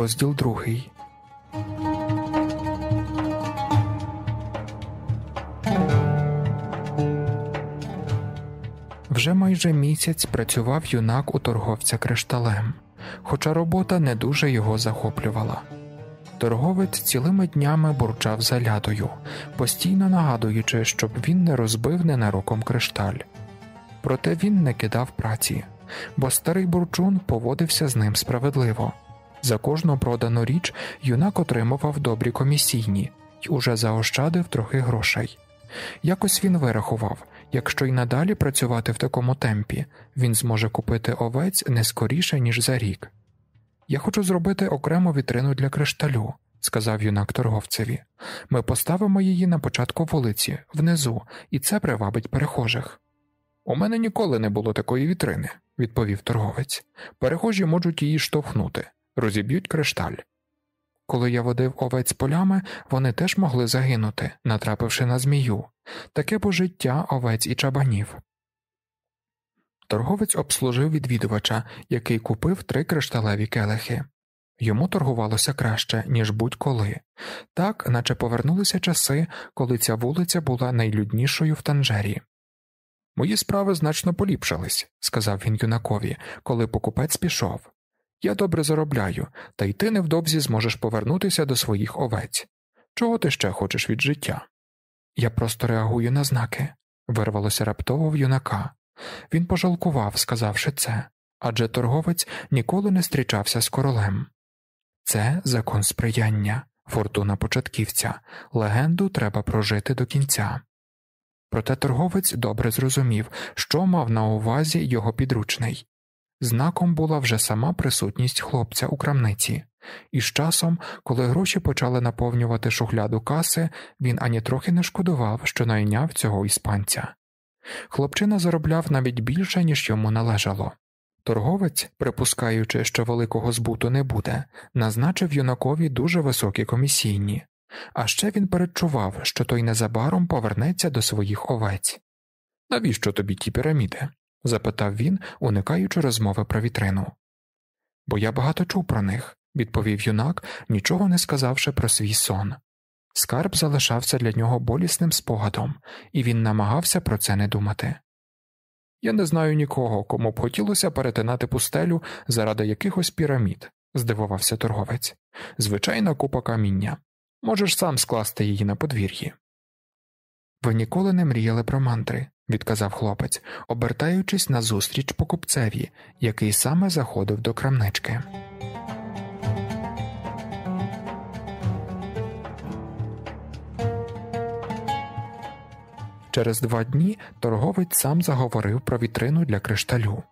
Розділ другий. Вже майже місяць працював юнак у торговця кришталем, хоча робота не дуже його захоплювала. Торговець цілими днями бурчав за лядою, постійно нагадуючи, щоб він не розбив ненароком кришталь. Проте він не кидав праці, бо старий бурчун поводився з ним справедливо. За кожну продану річ юнак отримував добрі комісійні і уже заощадив трохи грошей. Якось він вирахував якщо й надалі працювати в такому темпі, він зможе купити овець не скоріше, ніж за рік. Я хочу зробити окрему вітрину для кришталю, сказав юнак торговцеві. Ми поставимо її на початку вулиці, внизу, і це привабить перехожих. У мене ніколи не було такої вітрини, відповів торговець. Перехожі можуть її штовхнути розіб'ють кришталь. Коли я водив овець полями, вони теж могли загинути, натрапивши на змію таке бо життя овець і чабанів. Торговець обслужив відвідувача, який купив три кришталеві келихи. Йому торгувалося краще, ніж будь коли, так наче повернулися часи, коли ця вулиця була найлюднішою в Танжері. Мої справи значно поліпшились, сказав він юнакові, коли покупець пішов. Я добре заробляю, та й ти невдовзі зможеш повернутися до своїх овець. Чого ти ще хочеш від життя? Я просто реагую на знаки, вирвалося раптово в юнака. Він пожалкував, сказавши це, адже торговець ніколи не зустрічався з королем. Це закон сприяння, фортуна початківця, легенду треба прожити до кінця. Проте торговець добре зрозумів, що мав на увазі його підручний, Знаком була вже сама присутність хлопця у крамниці, і з часом, коли гроші почали наповнювати шухляду каси, він ані трохи не шкодував, що найняв цього іспанця. Хлопчина заробляв навіть більше, ніж йому належало. Торговець, припускаючи, що великого збуту не буде, назначив юнакові дуже високі комісійні, а ще він передчував, що той незабаром повернеться до своїх овець. Навіщо тобі ті піраміди? запитав він, уникаючи розмови про вітрину. Бо я багато чув про них, відповів юнак, нічого не сказавши про свій сон. Скарб залишався для нього болісним спогадом, і він намагався про це не думати. Я не знаю нікого, кому б хотілося перетинати пустелю заради якихось пірамід, здивувався торговець. Звичайна купа каміння. Можеш сам скласти її на подвір'ї. Ви ніколи не мріяли про мантри, відказав хлопець, обертаючись назустріч покупцеві, який саме заходив до крамнички. Через два дні торговець сам заговорив про вітрину для кришталю.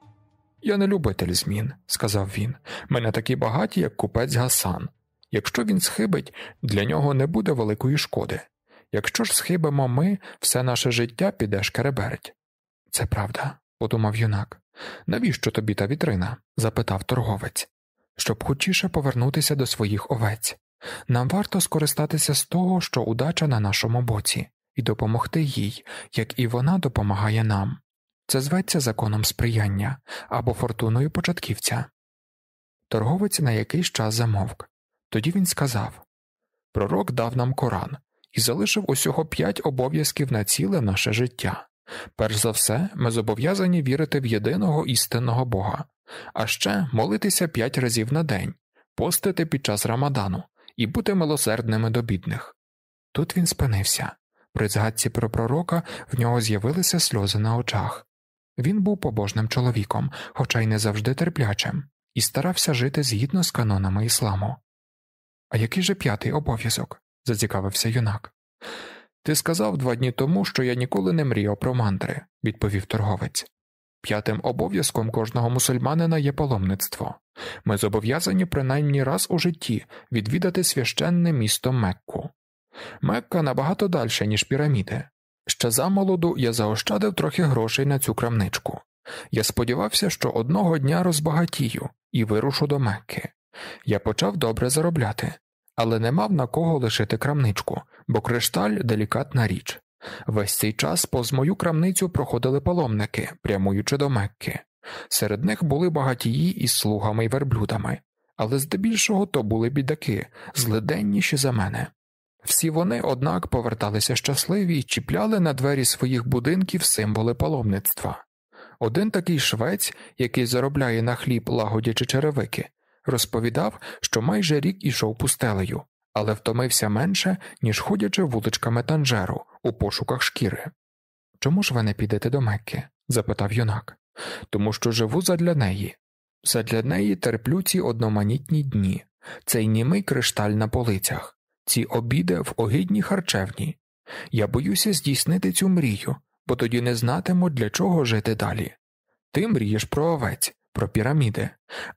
Я не любитель змін, сказав він. Мене такі багаті, як купець Гасан. Якщо він схибить, для нього не буде великої шкоди. Якщо ж схибимо ми, все наше життя піде шкереберть. Це правда, подумав юнак. Навіщо тобі та вітрина? запитав торговець, щоб хочіше повернутися до своїх овець. Нам варто скористатися з того, що удача на нашому боці, і допомогти їй, як і вона допомагає нам. Це зветься законом сприяння або фортуною початківця. Торговець на якийсь час замовк. Тоді він сказав Пророк дав нам Коран, і залишив усього п'ять обов'язків на ціле наше життя. Перш за все, ми зобов'язані вірити в єдиного істинного Бога, а ще молитися п'ять разів на день, постити під час Рамадану і бути милосердними до бідних. Тут він спинився. При згадці про пророка в нього з'явилися сльози на очах. Він був побожним чоловіком, хоча й не завжди терплячим, і старався жити згідно з канонами ісламу. А який же п'ятий обов'язок? зацікавився юнак. Ти сказав два дні тому, що я ніколи не мріяв про мандри, відповів торговець. П'ятим обов'язком кожного мусульманина є паломництво. Ми зобов'язані принаймні раз у житті відвідати священне місто Мекку. Мекка набагато дальше, ніж піраміди. Ще замолоду я заощадив трохи грошей на цю крамничку. Я сподівався, що одного дня розбагатію і вирушу до Мекки. Я почав добре заробляти, але не мав на кого лишити крамничку, бо кришталь делікатна річ. Весь цей час повз мою крамницю проходили паломники, прямуючи до Мекки. Серед них були багатії із слугами й верблюдами, але здебільшого то були бідаки, злиденніші за мене. Всі вони, однак, поверталися щасливі і чіпляли на двері своїх будинків символи паломництва. Один такий швець, який заробляє на хліб лагодячи черевики, Розповідав, що майже рік ішов пустелею, але втомився менше, ніж ходячи вуличками Танжеру у пошуках шкіри. Чому ж ви не підете до Мекки? запитав юнак. Тому що живу задля неї. Задля неї терплю ці одноманітні дні, цей німий кришталь на полицях, ці обіди в огідній харчевні. Я боюся здійснити цю мрію, бо тоді не знатиму, для чого жити далі. Ти мрієш про овець, про піраміди,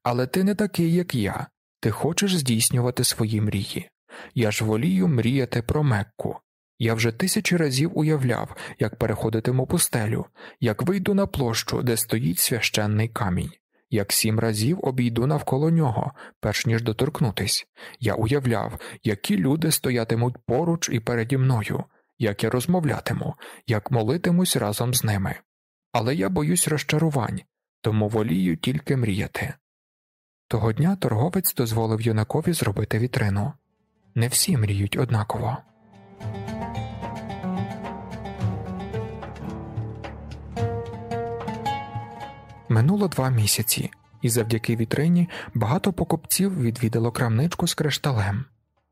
але ти не такий, як я, ти хочеш здійснювати свої мрії. Я ж волію мріяти про Мекку. Я вже тисячі разів уявляв, як переходитиму пустелю, як вийду на площу, де стоїть священний камінь, як сім разів обійду навколо нього, перш ніж доторкнутись. Я уявляв, які люди стоятимуть поруч і переді мною, як я розмовлятиму, як молитимусь разом з ними. Але я боюсь розчарувань, тому волію тільки мріяти. Того дня торговець дозволив юнакові зробити вітрину не всі мріють однаково. Минуло два місяці, і завдяки вітрині багато покупців відвідало крамничку з кришталем.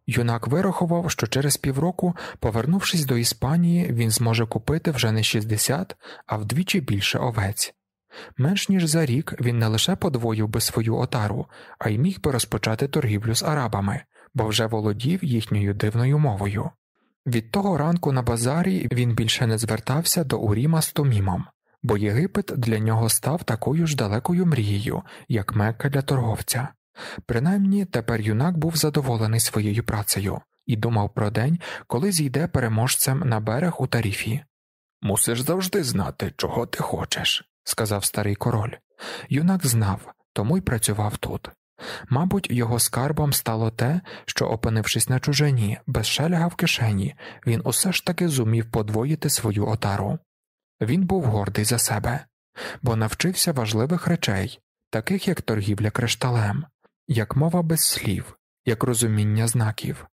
Юнак вирахував, що через півроку, повернувшись до Іспанії, він зможе купити вже не 60, а вдвічі більше овець. Менш ніж за рік він не лише подвоїв би свою отару, а й міг би розпочати торгівлю з арабами, бо вже володів їхньою дивною мовою. Від того ранку на базарі він більше не звертався до Уріма з Томімом, бо Єгипет для нього став такою ж далекою мрією, як Мекка для торговця. Принаймні тепер юнак був задоволений своєю працею і думав про день, коли зійде переможцем на берег у таріфі. Мусиш завжди знати, чого ти хочеш, сказав старий король. Юнак знав, тому й працював тут. Мабуть, його скарбом стало те, що, опинившись на чужині, без шеляга в кишені, він усе ж таки зумів подвоїти свою отару. Він був гордий за себе, бо навчився важливих речей, таких як торгівля кришталем, як мова без слів, як розуміння знаків.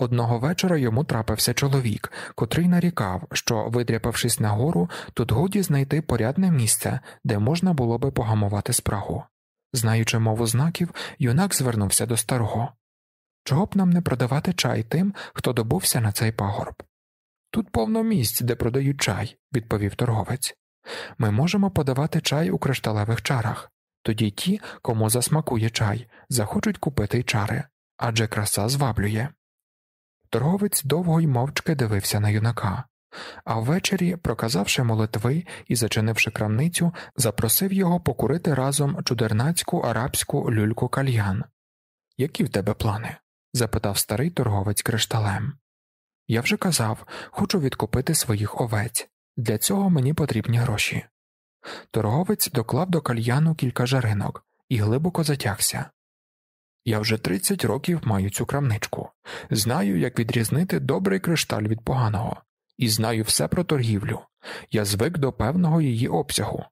Одного вечора йому трапився чоловік, котрий нарікав, що, видряпавшись нагору, тут годі знайти порядне місце, де можна було би погамувати спрагу. Знаючи мову знаків, юнак звернувся до старого чого б нам не продавати чай тим, хто добувся на цей пагорб? Тут повно місць, де продають чай, відповів торговець. Ми можемо подавати чай у кришталевих чарах, тоді ті, кому засмакує чай, захочуть купити й чари адже краса зваблює. Торговець довго й мовчки дивився на юнака, а ввечері, проказавши молитви і зачинивши крамницю, запросив його покурити разом чудернацьку арабську люльку кальян. Які в тебе плани? запитав старий торговець кришталем. Я вже казав, хочу відкупити своїх овець. Для цього мені потрібні гроші. Торговець доклав до кальяну кілька жаринок і глибоко затягся. Я вже 30 років маю цю крамничку. Знаю, як відрізнити добрий кришталь від поганого, і знаю все про торгівлю. Я звик до певного її обсягу.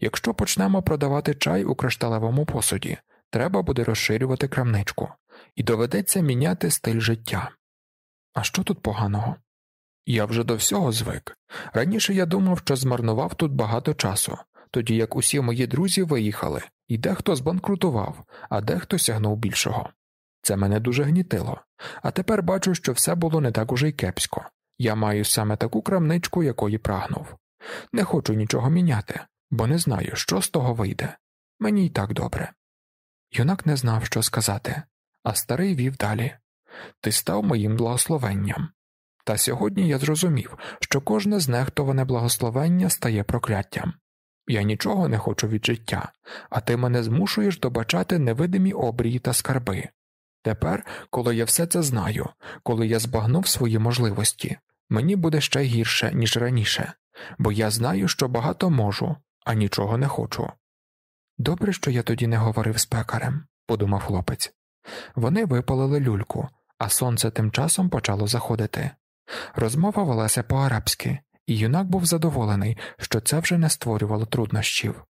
Якщо почнемо продавати чай у кришталевому посуді, треба буде розширювати крамничку, і доведеться міняти стиль життя. А що тут поганого? Я вже до всього звик. Раніше я думав, що змарнував тут багато часу, тоді як усі мої друзі виїхали, і дехто збанкрутував, а дехто сягнув більшого. Це мене дуже гнітило, а тепер бачу, що все було не так уже й кепсько. Я маю саме таку крамничку, якої прагнув. Не хочу нічого міняти, бо не знаю, що з того вийде. Мені й так добре. Юнак не знав, що сказати, а старий вів далі Ти став моїм благословенням. Та сьогодні я зрозумів, що кожне знехтоване благословення стає прокляттям. Я нічого не хочу від життя, а ти мене змушуєш добачати невидимі обрії та скарби, Тепер, коли я все це знаю, коли я збагнув свої можливості, мені буде ще гірше, ніж раніше, бо я знаю, що багато можу, а нічого не хочу. Добре, що я тоді не говорив з пекарем, подумав хлопець. Вони випалили люльку, а сонце тим часом почало заходити. Розмова велася по арабськи, і юнак був задоволений, що це вже не створювало труднощів.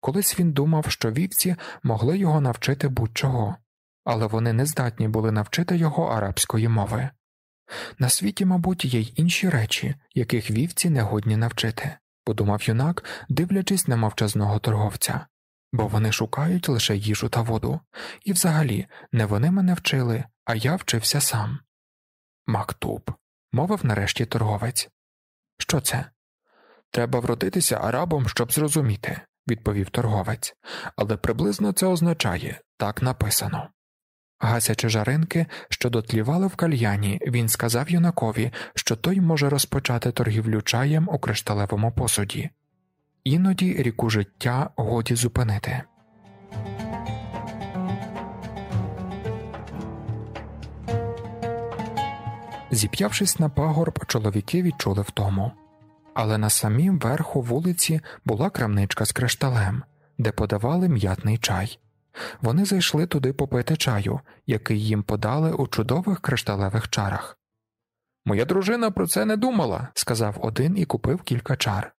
Колись він думав, що вівці могли його навчити будь чого але вони не здатні були навчити його арабської мови. На світі, мабуть, є й інші речі, яких вівці не годні навчити, подумав юнак, дивлячись на мовчазного торговця, бо вони шукають лише їжу та воду, і взагалі не вони мене вчили, а я вчився сам. Мактуб, мовив нарешті торговець. Що це? Треба вродитися арабом, щоб зрозуміти, відповів торговець, але приблизно це означає так написано. Гасячи жаринки, що дотлівали в кальяні, він сказав юнакові, що той може розпочати торгівлю чаєм у кришталевому посуді, іноді ріку життя годі зупинити. Зіп'явшись на пагорб, чоловіки відчули втому. Але на самім верху вулиці була крамничка з кришталем, де подавали м'ятний чай. Вони зайшли туди попити чаю, який їм подали у чудових кришталевих чарах. Моя дружина про це не думала, сказав один і купив кілька чар.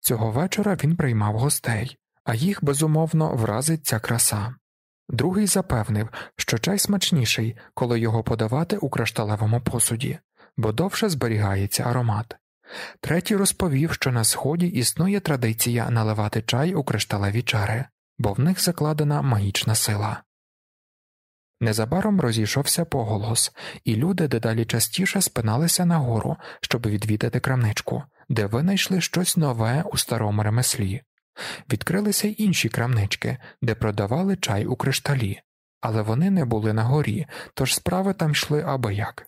Цього вечора він приймав гостей, а їх безумовно вразить ця краса. Другий запевнив, що чай смачніший, коли його подавати у кришталевому посуді, бо довше зберігається аромат. Третій розповів, що на сході існує традиція наливати чай у кришталеві чари бо в них закладена магічна сила. Незабаром розійшовся поголос, і люди дедалі частіше спиналися на гору, щоб відвідати крамничку, де винайшли щось нове у старому ремеслі. Відкрилися й інші крамнички, де продавали чай у кришталі, але вони не були на горі, тож справи там йшли як.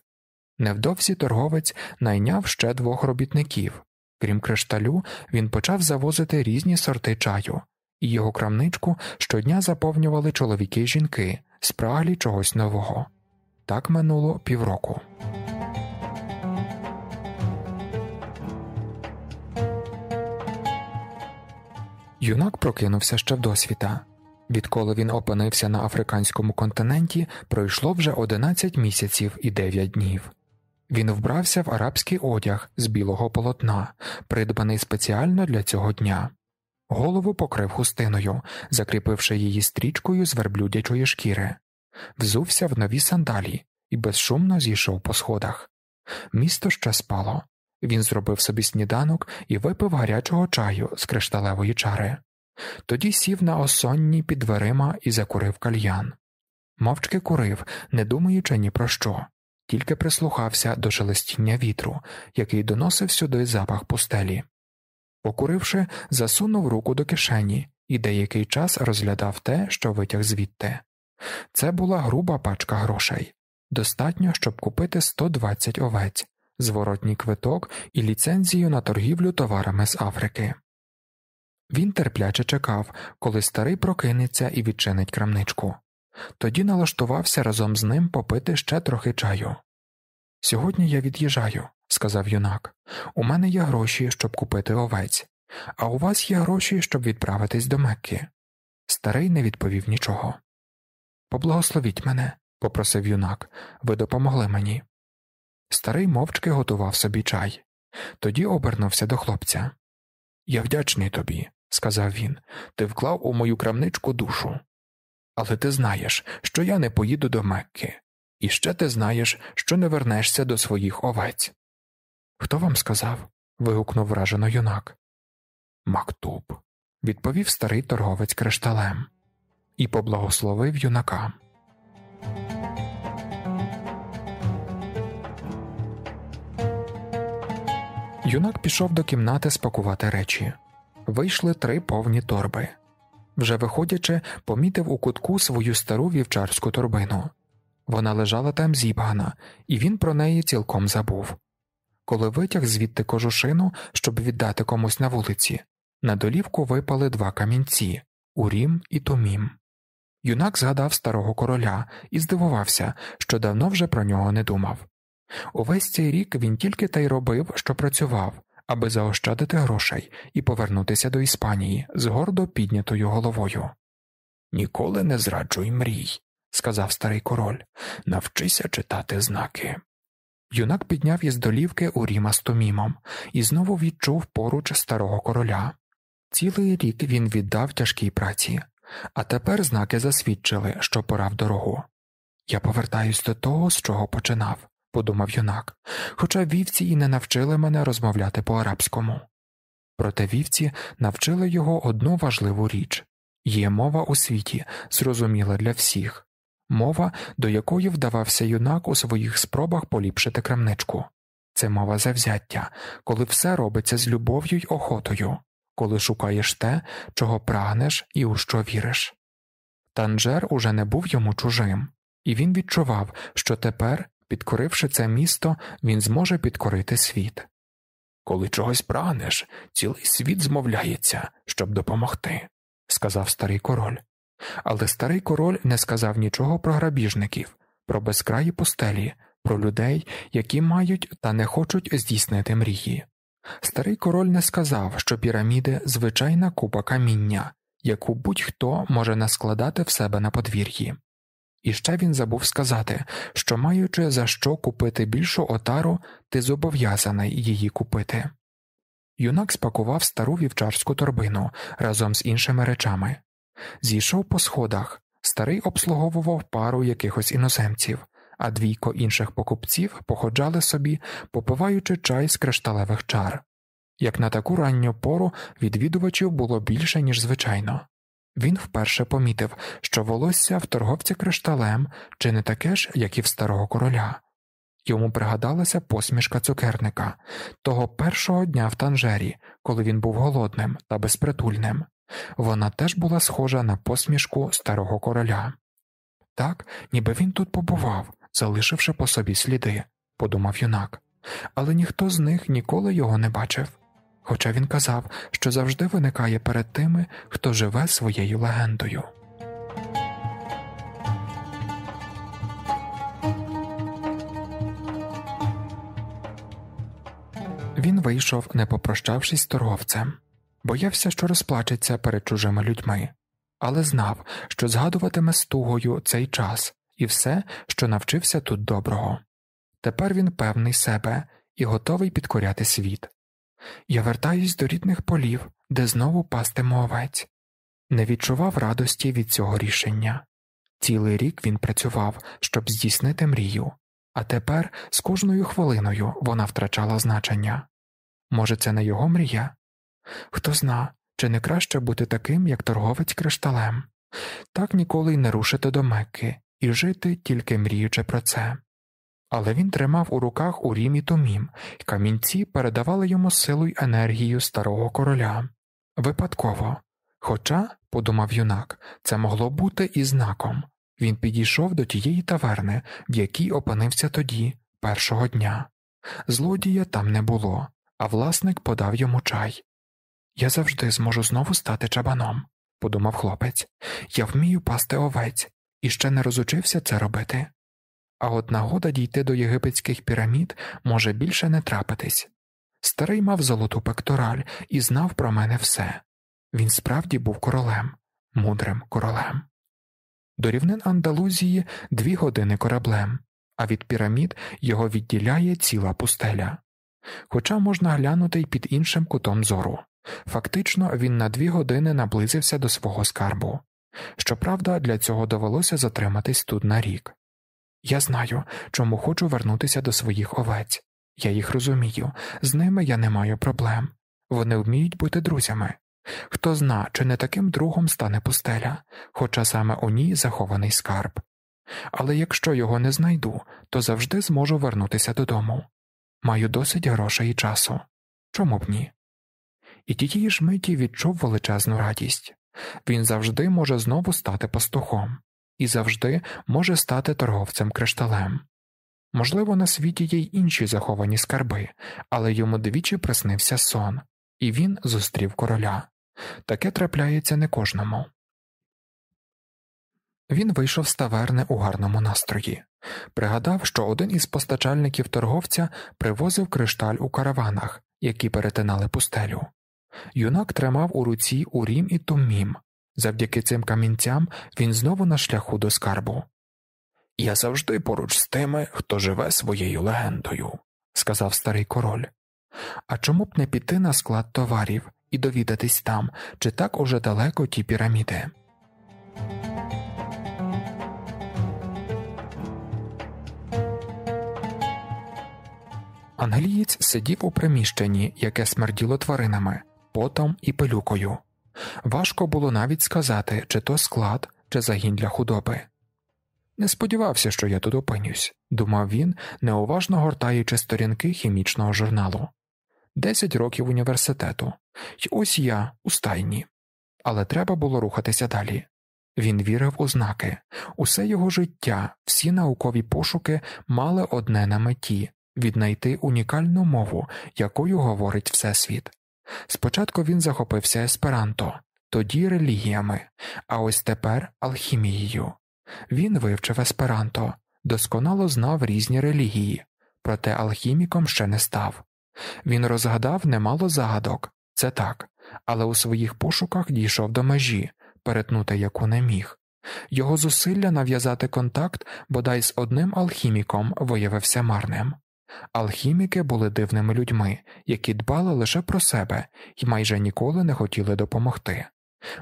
Невдовзі торговець найняв ще двох робітників. Крім кришталю, він почав завозити різні сорти чаю, його крамничку щодня заповнювали чоловіки й жінки, спраглі чогось нового. Так минуло півроку. Юнак прокинувся ще в досвіта. Відколи він опинився на африканському континенті, пройшло вже 11 місяців і 9 днів. Він вбрався в арабський одяг з білого полотна, придбаний спеціально для цього дня. Голову покрив хустиною, закріпивши її стрічкою з верблюдячої шкіри, взувся в нові сандалі і безшумно зійшов по сходах. Місто ще спало. Він зробив собі сніданок і випив гарячого чаю з кришталевої чари. Тоді сів на осонні під дверима і закурив кальян. Мовчки курив, не думаючи ні про що, тільки прислухався до шелестіння вітру, який доносив сюди запах пустелі. Покуривши, засунув руку до кишені і деякий час розглядав те, що витяг звідти. Це була груба пачка грошей, достатньо, щоб купити 120 овець, зворотній квиток і ліцензію на торгівлю товарами з Африки. Він терпляче чекав, коли старий прокинеться і відчинить крамничку. Тоді налаштувався разом з ним попити ще трохи чаю. Сьогодні я від'їжджаю, сказав юнак. У мене є гроші, щоб купити овець, а у вас є гроші, щоб відправитись до Мекки. Старий не відповів нічого. Поблагословіть мене, попросив юнак, ви допомогли мені. Старий мовчки готував собі чай. Тоді обернувся до хлопця. Я вдячний тобі, сказав він, ти вклав у мою крамничку душу. Але ти знаєш, що я не поїду до Мекки, і ще ти знаєш, що не вернешся до своїх овець. Хто вам сказав? вигукнув вражено юнак. Мактуб, відповів старий торговець кришталем і поблагословив юнака. Юнак пішов до кімнати спакувати речі. Вийшли три повні торби. Вже виходячи, помітив у кутку свою стару вівчарську торбину. Вона лежала там зібгана, і він про неї цілком забув коли витяг звідти кожушину, щоб віддати комусь на вулиці. На долівку випали два камінці Урім і Томім. Юнак згадав старого короля і здивувався, що давно вже про нього не думав. Увесь цей рік він тільки та й робив, що працював, аби заощадити грошей і повернутися до Іспанії з гордо піднятою головою. Ніколи не зраджуй мрій, сказав старий король, навчися читати знаки. Юнак підняв із долівки Уріма з Томімом і знову відчув поруч старого короля. Цілий рік він віддав тяжкій праці, а тепер знаки засвідчили, що пора в дорогу. Я повертаюсь до того, з чого починав, подумав юнак, хоча вівці і не навчили мене розмовляти по арабському. Проте вівці навчили його одну важливу річ є мова у світі, зрозуміла для всіх, мова, до якої вдавався юнак у своїх спробах поліпшити крамничку. Це мова завзяття, коли все робиться з любов'ю й охотою, коли шукаєш те, чого прагнеш і у що віриш. Танжер уже не був йому чужим, і він відчував, що тепер, підкоривши це місто, він зможе підкорити світ. Коли чогось прагнеш, цілий світ змовляється, щоб допомогти, сказав старий король. Але старий король не сказав нічого про грабіжників, про безкраї постелі, про людей, які мають та не хочуть здійснити мрії. Старий король не сказав, що піраміди звичайна купа каміння, яку будь-хто може наскладати в себе на подвір'ї. І ще він забув сказати, що, маючи за що купити більшу отару, ти зобов'язаний її купити. Юнак спакував стару вівчарську торбину разом з іншими речами. Зійшов по сходах, старий обслуговував пару якихось іноземців, а двійко інших покупців походжали собі, попиваючи чай з кришталевих чар. Як на таку ранню пору відвідувачів було більше, ніж звичайно. Він вперше помітив, що волосся в торговці кришталем чи не таке ж, як і в старого короля. Йому пригадалася посмішка цукерника того першого дня в танжері, коли він був голодним та безпритульним. Вона теж була схожа на посмішку старого короля. Так, ніби він тут побував, залишивши по собі сліди, подумав юнак, але ніхто з них ніколи його не бачив. Хоча він казав, що завжди виникає перед тими, хто живе своєю легендою. Він вийшов, не попрощавшись з торговцем боявся, що розплачеться перед чужими людьми, але знав, що згадуватиме з тугою цей час і все, що навчився тут доброго. Тепер він певний себе і готовий підкоряти світ. Я вертаюсь до рідних полів, де знову пастиму овець. Не відчував радості від цього рішення. Цілий рік він працював, щоб здійснити мрію, а тепер з кожною хвилиною вона втрачала значення. Може, це не його мрія, Хто зна, чи не краще бути таким, як торговець кришталем, так ніколи й не рушити до Мекки і жити, тільки мріючи про це. Але він тримав у руках урім і томім, і камінці передавали йому силу й енергію старого короля. Випадково. Хоча, подумав юнак, це могло бути і знаком він підійшов до тієї таверни, в якій опинився тоді, першого дня. Злодія там не було, а власник подав йому чай. Я завжди зможу знову стати чабаном, подумав хлопець. Я вмію пасти овець і ще не розучився це робити. А от нагода дійти до єгипетських пірамід може більше не трапитись. Старий мав золоту пектораль і знав про мене все. Він справді був королем, мудрим королем. До рівнин Андалузії дві години кораблем, а від пірамід його відділяє ціла пустеля, хоча можна глянути й під іншим кутом зору. Фактично, він на дві години наблизився до свого скарбу. Щоправда, для цього довелося затриматись тут на рік. Я знаю, чому хочу вернутися до своїх овець. Я їх розумію, з ними я не маю проблем. Вони вміють бути друзями. Хто зна, чи не таким другом стане пустеля, хоча саме у ній захований скарб. Але якщо його не знайду, то завжди зможу вернутися додому. Маю досить грошей і часу. Чому б ні? і тієї ж миті відчув величезну радість він завжди може знову стати пастухом і завжди може стати торговцем кришталем. Можливо, на світі є й інші заховані скарби, але йому двічі приснився сон, і він зустрів короля. Таке трапляється не кожному. Він вийшов з таверни у гарному настрої, пригадав, що один із постачальників торговця привозив кришталь у караванах, які перетинали пустелю. Юнак тримав у руці урім і тумім. Завдяки цим камінцям він знову на шляху до скарбу. Я завжди поруч з тими, хто живе своєю легендою, сказав старий король. А чому б не піти на склад товарів і довідатись там, чи так уже далеко ті піраміди? Англієць сидів у приміщенні, яке смерділо тваринами потом і пилюкою. Важко було навіть сказати, чи то склад, чи загін для худоби. Не сподівався, що я тут опинюсь, думав він, неуважно гортаючи сторінки хімічного журналу. Десять років університету, І ось я у стайні. Але треба було рухатися далі. Він вірив у знаки, усе його життя, всі наукові пошуки мали одне на меті віднайти унікальну мову, якою говорить Всесвіт. Спочатку він захопився есперанто, тоді релігіями, а ось тепер алхімією. Він вивчив есперанто, досконало знав різні релігії, проте алхіміком ще не став. Він розгадав немало загадок, це так, але у своїх пошуках дійшов до межі, перетнути яку не міг. Його зусилля нав'язати контакт бодай з одним алхіміком виявився марним. Алхіміки були дивними людьми, які дбали лише про себе і майже ніколи не хотіли допомогти.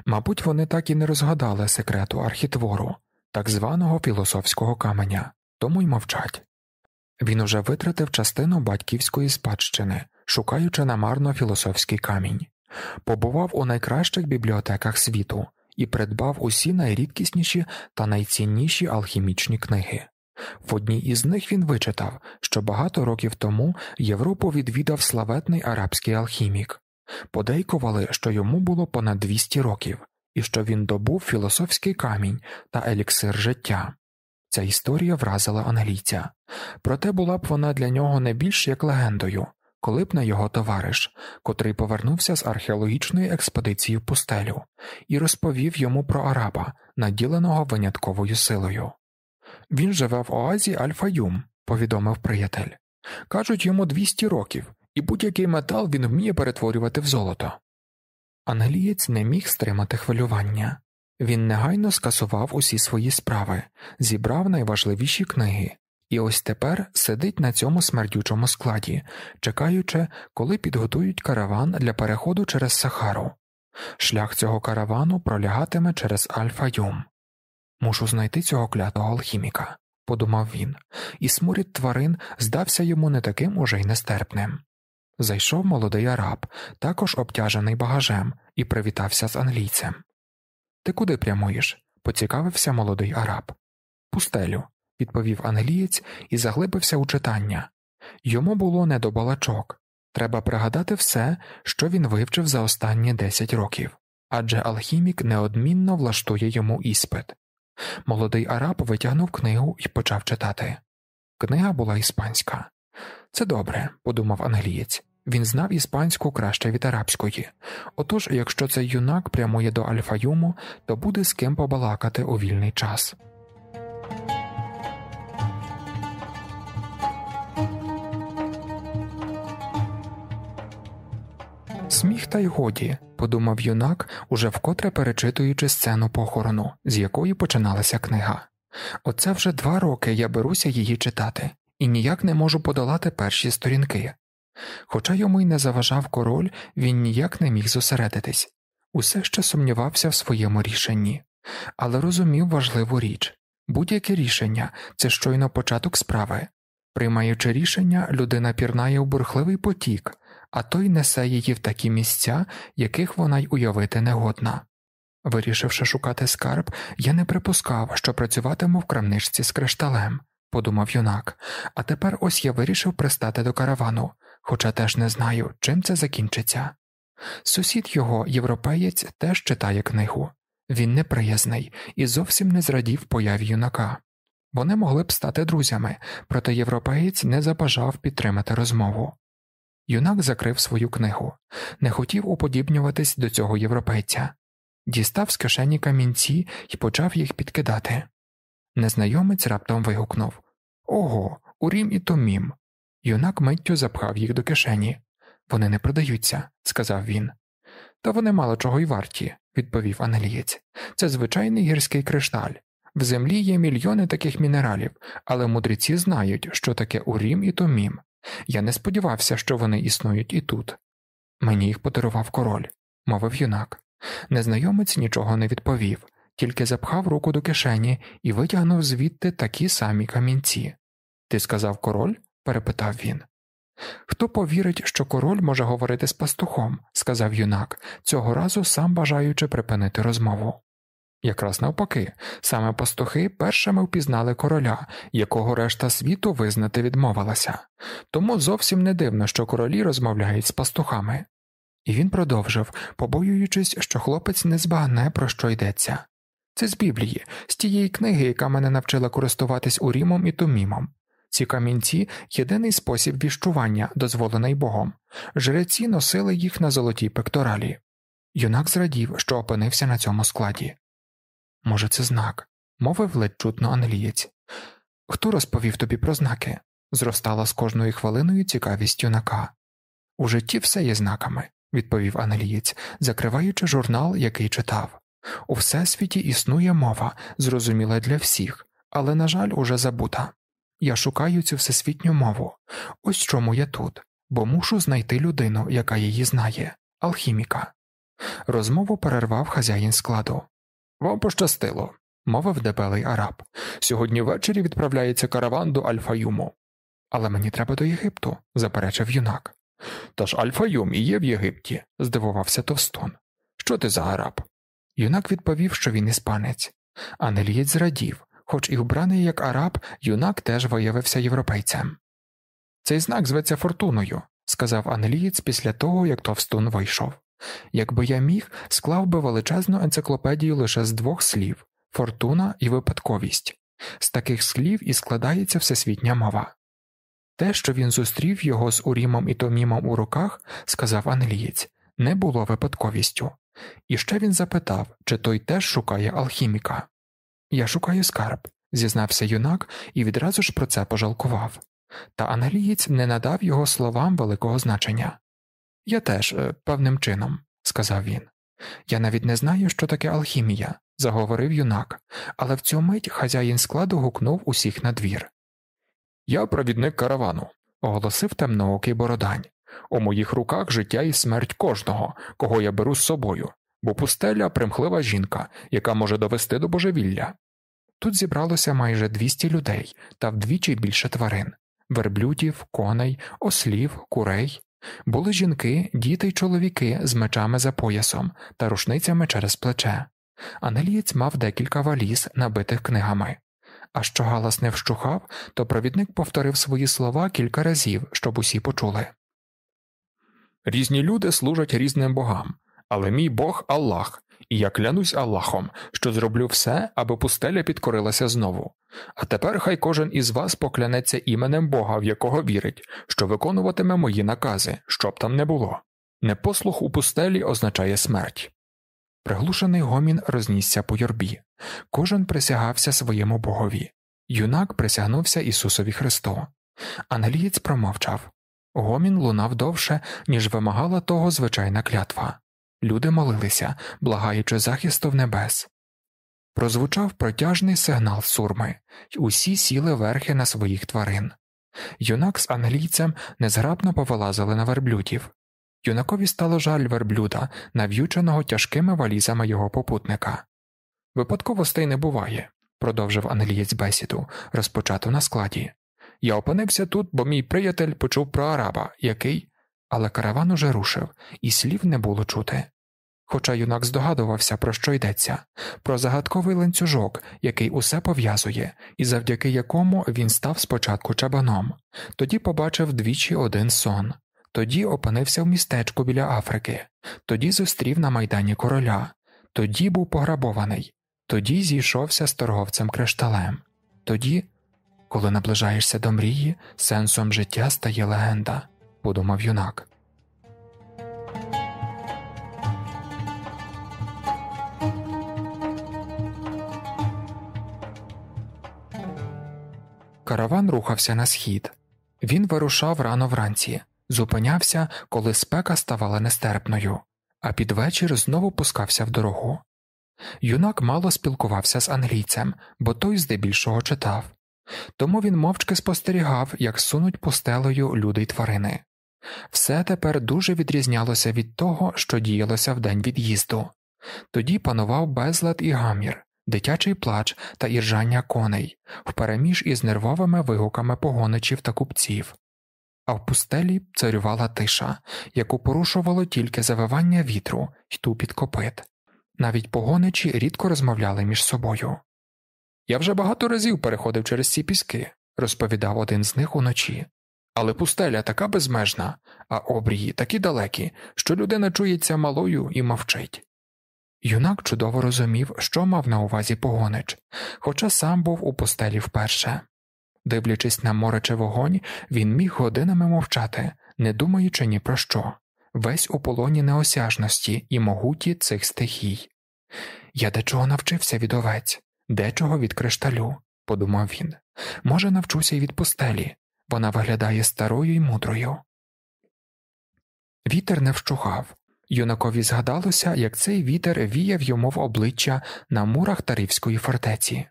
Мабуть, вони так і не розгадали секрету архітвору, так званого філософського каменя, тому й мовчать. Він уже витратив частину батьківської спадщини, шукаючи намарно філософський камінь, побував у найкращих бібліотеках світу і придбав усі найрідкісніші та найцінніші алхімічні книги. В одній із них він вичитав, що багато років тому Європу відвідав славетний арабський алхімік, подейкували, що йому було понад 200 років, і що він добув філософський камінь та еліксир життя. Ця історія вразила англійця, проте була б вона для нього не більш як легендою, коли б не його товариш, котрий повернувся з археологічної експедиції в пустелю, і розповів йому про араба, наділеного винятковою силою. Він живе в оазі Альфа-Юм, повідомив приятель. Кажуть йому 200 років, і будь-який метал він вміє перетворювати в золото. Англієць не міг стримати хвилювання. Він негайно скасував усі свої справи, зібрав найважливіші книги, і ось тепер сидить на цьому смердючому складі, чекаючи, коли підготують караван для переходу через Сахару. Шлях цього каравану пролягатиме через Альфа Юм. Мушу знайти цього клятого алхіміка, подумав він, і смурід тварин здався йому не таким уже й нестерпним. Зайшов молодий араб, також обтяжений багажем, і привітався з англійцем. Ти куди прямуєш? поцікавився молодий араб. Пустелю, відповів англієць і заглибився у читання. Йому було не до балачок. Треба пригадати все, що він вивчив за останні десять років, адже алхімік неодмінно влаштує йому іспит. Молодий араб витягнув книгу і почав читати. Книга була іспанська. Це добре, подумав англієць. Він знав іспанську краще від арабської. Отож, якщо цей юнак прямує до альфа Альфаюму, то буде з ким побалакати у вільний час. Сміх та й годі подумав юнак, уже вкотре перечитуючи сцену похорону, з якої починалася книга. Оце вже два роки я беруся її читати і ніяк не можу подолати перші сторінки. Хоча йому й не заважав король, він ніяк не міг зосередитись, усе ще сумнівався в своєму рішенні, але розумів важливу річ будь-яке рішення це щойно початок справи. Приймаючи рішення, людина пірнає у бурхливий потік, а той несе її в такі місця, яких вона й уявити негодна. Вирішивши шукати скарб, я не припускав, що працюватиму в крамничці з кришталем, подумав юнак, а тепер ось я вирішив пристати до каравану, хоча теж не знаю, чим це закінчиться. Сусід його, європеєць, теж читає книгу. Він неприязний і зовсім не зрадів появі юнака. Вони могли б стати друзями, проте європеєць не забажав підтримати розмову. Юнак закрив свою книгу, не хотів уподібнюватись до цього європейця, дістав з кишені камінці і почав їх підкидати. Незнайомець раптом вигукнув Ого, урім і томім. Юнак миттю запхав їх до кишені. Вони не продаються, сказав він. Та вони мало чого й варті, відповів англієць. Це звичайний гірський кришталь. В землі є мільйони таких мінералів, але мудреці знають, що таке урім і томім. Я не сподівався, що вони існують і тут. Мені їх подарував король, мовив юнак. Незнайомець нічого не відповів, тільки запхав руку до кишені і витягнув звідти такі самі камінці. Ти сказав король? перепитав він. Хто повірить, що король може говорити з пастухом, сказав юнак, цього разу сам бажаючи припинити розмову. Якраз навпаки, саме пастухи першими впізнали короля, якого решта світу визнати відмовилася, тому зовсім не дивно, що королі розмовляють з пастухами. І він продовжив, побоюючись, що хлопець не збагне, про що йдеться. Це з Біблії, з тієї книги, яка мене навчила користуватись урімом і тумімом. Ці камінці єдиний спосіб віщування, дозволений Богом. Жреці носили їх на золотій пекторалі. Юнак зрадів, що опинився на цьому складі. Може, це знак, мовив ледь чутно англієць. Хто розповів тобі про знаки? Зростала з кожною хвилиною цікавість юнака. У житті все є знаками, відповів англієць, закриваючи журнал, який читав. У всесвіті існує мова, зрозуміла для всіх, але, на жаль, уже забута. Я шукаю цю всесвітню мову. Ось чому я тут, бо мушу знайти людину, яка її знає, алхіміка. Розмову перервав хазяїн складу. Вам пощастило, мовив дебелий араб. Сьогодні ввечері відправляється караван до Альфаюму. Але мені треба до Єгипту, заперечив юнак. Тож Альфаюм і є в Єгипті, здивувався Товстон. Що ти за араб? Юнак відповів, що він іспанець. Анелієць зрадів, хоч і вбраний як араб, юнак теж виявився європейцем. Цей знак зветься фортуною, сказав анелієць після того, як товстун вийшов. Якби я міг, склав би величезну енциклопедію лише з двох слів фортуна і випадковість, з таких слів і складається всесвітня мова. Те, що він зустрів його з урімом і томімом у руках, сказав англієць, не було випадковістю. І ще він запитав, чи той теж шукає алхіміка. Я шукаю скарб, зізнався юнак і відразу ж про це пожалкував, та англієць не надав його словам великого значення. Я теж, е, певним чином, сказав він. Я навіть не знаю, що таке алхімія, заговорив юнак, але в цю мить хазяїн складу гукнув усіх на двір. Я провідник каравану, оголосив темноокий бородань. У моїх руках життя і смерть кожного, кого я беру з собою, бо пустеля примхлива жінка, яка може довести до божевілля. Тут зібралося майже 200 людей та вдвічі більше тварин верблюдів, коней, ослів, курей, були жінки, діти й чоловіки з мечами за поясом та рушницями через плече. анелієць мав декілька валіз, набитих книгами. А що галас не вщухав, то провідник повторив свої слова кілька разів, щоб усі почули. Різні люди служать різним богам, але мій бог Аллах, і я клянусь Аллахом, що зроблю все, аби пустеля підкорилася знову. А тепер хай кожен із вас поклянеться іменем Бога, в якого вірить, що виконуватиме мої накази, щоб там не було. Непослух у пустелі означає смерть. Приглушений гомін рознісся по юрбі, кожен присягався своєму богові. Юнак присягнувся Ісусові Христу. Англієць промовчав. Гомін лунав довше, ніж вимагала того звичайна клятва. Люди молилися, благаючи захисту в небес. Прозвучав протяжний сигнал сурми, і усі сіли верхи на своїх тварин. Юнак з англійцем незграбно повилазили на верблюдів. Юнакові стало жаль верблюда, нав'юченого тяжкими валізами його попутника. Випадковостей не буває, продовжив англієць бесіду, розпочату на складі. Я опинився тут, бо мій приятель почув про араба, який але караван уже рушив, і слів не було чути. Хоча юнак здогадувався, про що йдеться, про загадковий ланцюжок, який усе пов'язує, і завдяки якому він став спочатку чабаном, тоді побачив двічі один сон, тоді опинився в містечку біля Африки, тоді зустрів на майдані короля, тоді був пограбований, тоді зійшовся з торговцем кришталем. Тоді, коли наближаєшся до мрії, сенсом життя стає легенда подумав юнак. Караван рухався на схід. Він вирушав рано вранці, зупинявся, коли спека ставала нестерпною, а під вечір знову пускався в дорогу. Юнак мало спілкувався з англійцем, бо той здебільшого читав, тому він мовчки спостерігав, як сунуть пустелею люди й тварини. Все тепер дуже відрізнялося від того, що діялося в день від'їзду. Тоді панував безлад і гамір, дитячий плач та іржання коней, впереміж із нервовими вигуками погоничів та купців. А в пустелі царювала тиша, яку порушувало тільки завивання вітру й тупіт копит. Навіть погоничі рідко розмовляли між собою. Я вже багато разів переходив через ці піски, розповідав один з них уночі. Але пустеля така безмежна, а обрії такі далекі, що людина чується малою і мовчить. Юнак чудово розумів, що мав на увазі погонич, хоча сам був у пустелі вперше. Дивлячись на море чи вогонь, він міг годинами мовчати, не думаючи ні про що, весь у полоні неосяжності і могуті цих стихій. Я дечого навчився від овець, дечого від кришталю, подумав він. Може, навчуся й від пустелі, вона виглядає старою й мудрою. Вітер не вщухав. Юнакові згадалося, як цей вітер віяв йому в обличчя на мурах тарівської фортеці.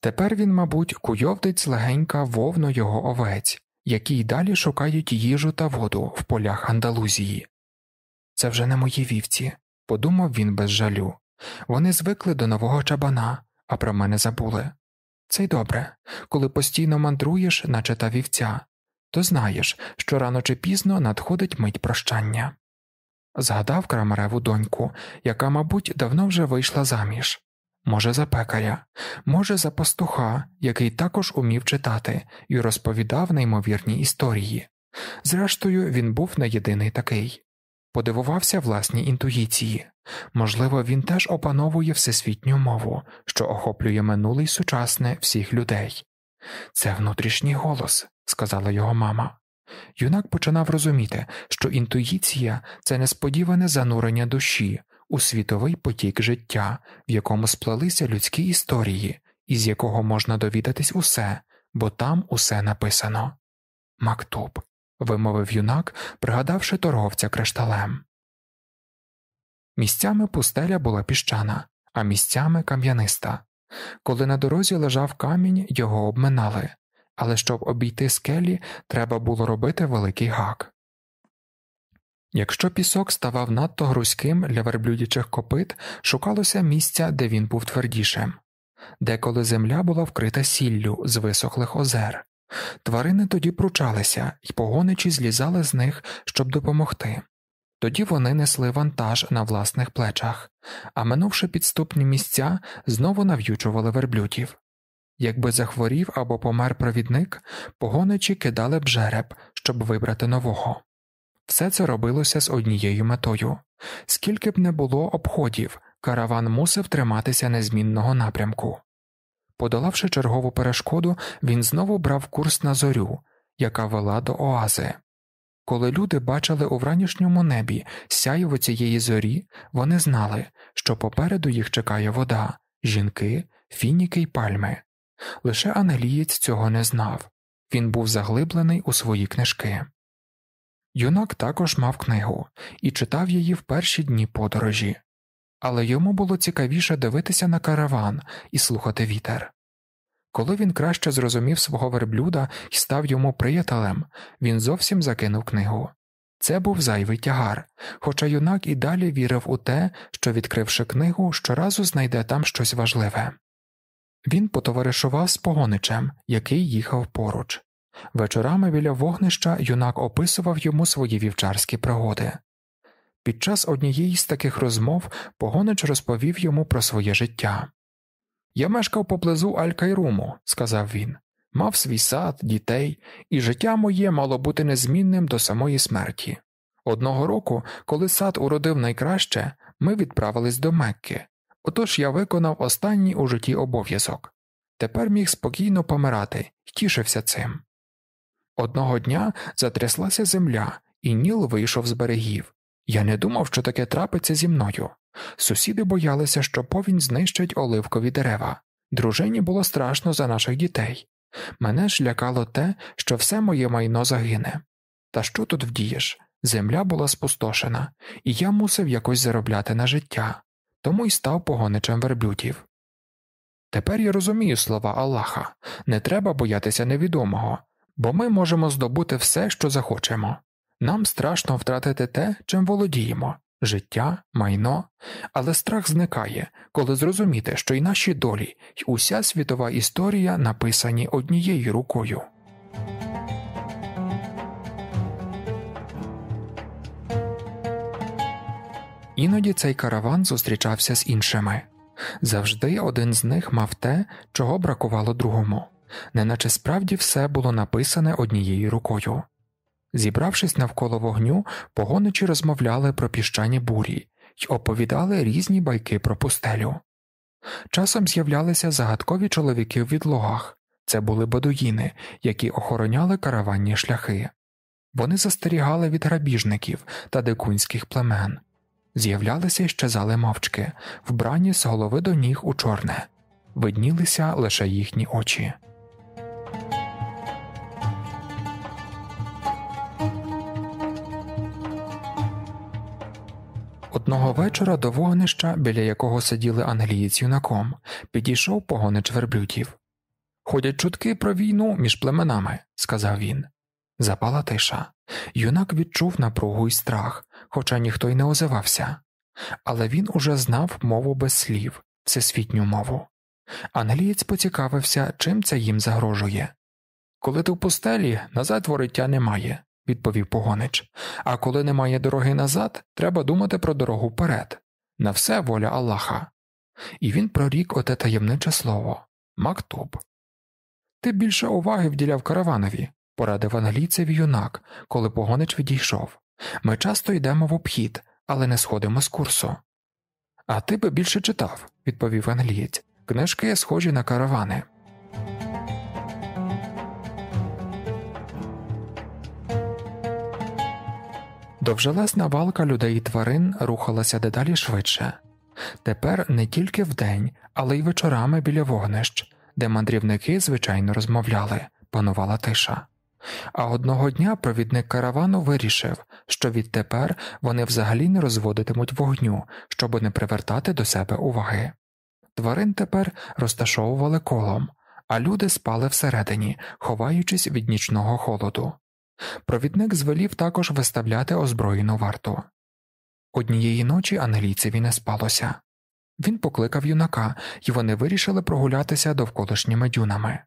Тепер він, мабуть, куйовдить злегенька вовно його овець, який й далі шукають їжу та воду в полях Андалузії. Це вже не мої вівці, подумав він без жалю. Вони звикли до нового чабана, а про мене забули. Це й добре, коли постійно мандруєш, наче та вівця, то знаєш, що рано чи пізно надходить мить прощання. Згадав крамареву доньку, яка, мабуть, давно вже вийшла заміж може, за пекаря, може, за пастуха, який також умів читати і розповідав неймовірні історії. Зрештою, він був не єдиний такий подивувався власній інтуїції можливо, він теж опановує всесвітню мову, що охоплює минуле й сучасне всіх людей. Це внутрішній голос, сказала його мама. Юнак починав розуміти, що інтуїція це несподіване занурення душі у світовий потік життя, в якому сплелися людські історії, із якого можна довідатись усе, бо там усе написано. Мактуб вимовив юнак, пригадавши торговця кришталем. Місцями пустеля була піщана, а місцями кам'яниста. Коли на дорозі лежав камінь, його обминали, але щоб обійти скелі, треба було робити великий гак. Якщо пісок ставав надто грузьким для верблюдячих копит, шукалося місця, де він був твердішим. Деколи земля була вкрита сіллю з висохлих озер, Тварини тоді пручалися і погоничі злізали з них, щоб допомогти. Тоді вони несли вантаж на власних плечах, а минувши підступні місця, знову нав'ючували верблюдів. Якби захворів або помер провідник, погоничі кидали б жереб, щоб вибрати нового. Все це робилося з однією метою скільки б не було обходів, караван мусив триматися незмінного напрямку. Подолавши чергову перешкоду, він знову брав курс на зорю, яка вела до оази. Коли люди бачили у вранішньому небі сяєво цієї зорі, вони знали, що попереду їх чекає вода, жінки, фініки й пальми. Лише англієць цього не знав він був заглиблений у свої книжки. Юнак також мав книгу і читав її в перші дні подорожі але йому було цікавіше дивитися на караван і слухати вітер. Коли він краще зрозумів свого верблюда і став йому приятелем, він зовсім закинув книгу. Це був зайвий тягар, хоча юнак і далі вірив у те, що, відкривши книгу, щоразу знайде там щось важливе. Він потоваришував з погоничем, який їхав поруч. Вечорами біля вогнища юнак описував йому свої вівчарські пригоди. Під час однієї з таких розмов погонич розповів йому про своє життя. Я мешкав поблизу Аль-Кайруму», – сказав він, мав свій сад, дітей, і життя моє мало бути незмінним до самої смерті. Одного року, коли сад уродив найкраще, ми відправились до Мекки, отож я виконав останній у житті обов'язок. Тепер міг спокійно помирати і тішився цим. Одного дня затряслася земля, і Ніл вийшов з берегів. Я не думав, що таке трапиться зі мною. Сусіди боялися, що повінь знищить оливкові дерева. Дружині було страшно за наших дітей. Мене ж лякало те, що все моє майно загине. Та що тут вдієш? Земля була спустошена, і я мусив якось заробляти на життя, тому й став погоничем верблюдів. Тепер я розумію слова Аллаха не треба боятися невідомого, бо ми можемо здобути все, що захочемо. Нам страшно втратити те, чим володіємо життя, майно, але страх зникає, коли зрозуміти, що й наші долі, й уся світова історія написані однією рукою. Іноді цей караван зустрічався з іншими. Завжди один з них мав те, чого бракувало другому, неначе справді все було написане однією рукою. Зібравшись навколо вогню, погоничі розмовляли про піщані бурі й оповідали різні байки про пустелю. Часом з'являлися загадкові чоловіки в відлогах це були бадуїни, які охороняли караванні шляхи. Вони застерігали від грабіжників та дикунських племен, з'являлися і щезали мавчки, вбрані з голови до ніг у чорне, виднілися лише їхні очі. Одного вечора до вогнища, біля якого сиділи англієць юнаком, підійшов погонич верблюдів. Ходять чутки про війну між племенами, сказав він. Запала тиша. Юнак відчув напругу і страх, хоча ніхто й не озивався. Але він уже знав мову без слів, всесвітню мову. Англієць поцікавився, чим це їм загрожує. Коли ти в пустелі, назад вориття немає, відповів погонич, а коли немає дороги назад, треба думати про дорогу вперед. На все воля Аллаха. І він прорік оте таємниче слово Мактуб. Ти більше уваги вділяв караванові, порадив англійцеві юнак, коли погонич відійшов. Ми часто йдемо в обхід, але не сходимо з курсу. А ти би більше читав, відповів англієць. Книжки схожі на каравани. Довжелезна валка людей і тварин рухалася дедалі швидше, тепер не тільки вдень, але й вечорами біля вогнищ, де мандрівники звичайно розмовляли, панувала тиша. А одного дня провідник каравану вирішив, що відтепер вони взагалі не розводитимуть вогню, щоб не привертати до себе уваги. Тварин тепер розташовували колом, а люди спали всередині, ховаючись від нічного холоду. Провідник звелів також виставляти озброєну варту. Однієї ночі англійцеві не спалося. Він покликав юнака, і вони вирішили прогулятися довколишніми дюнами.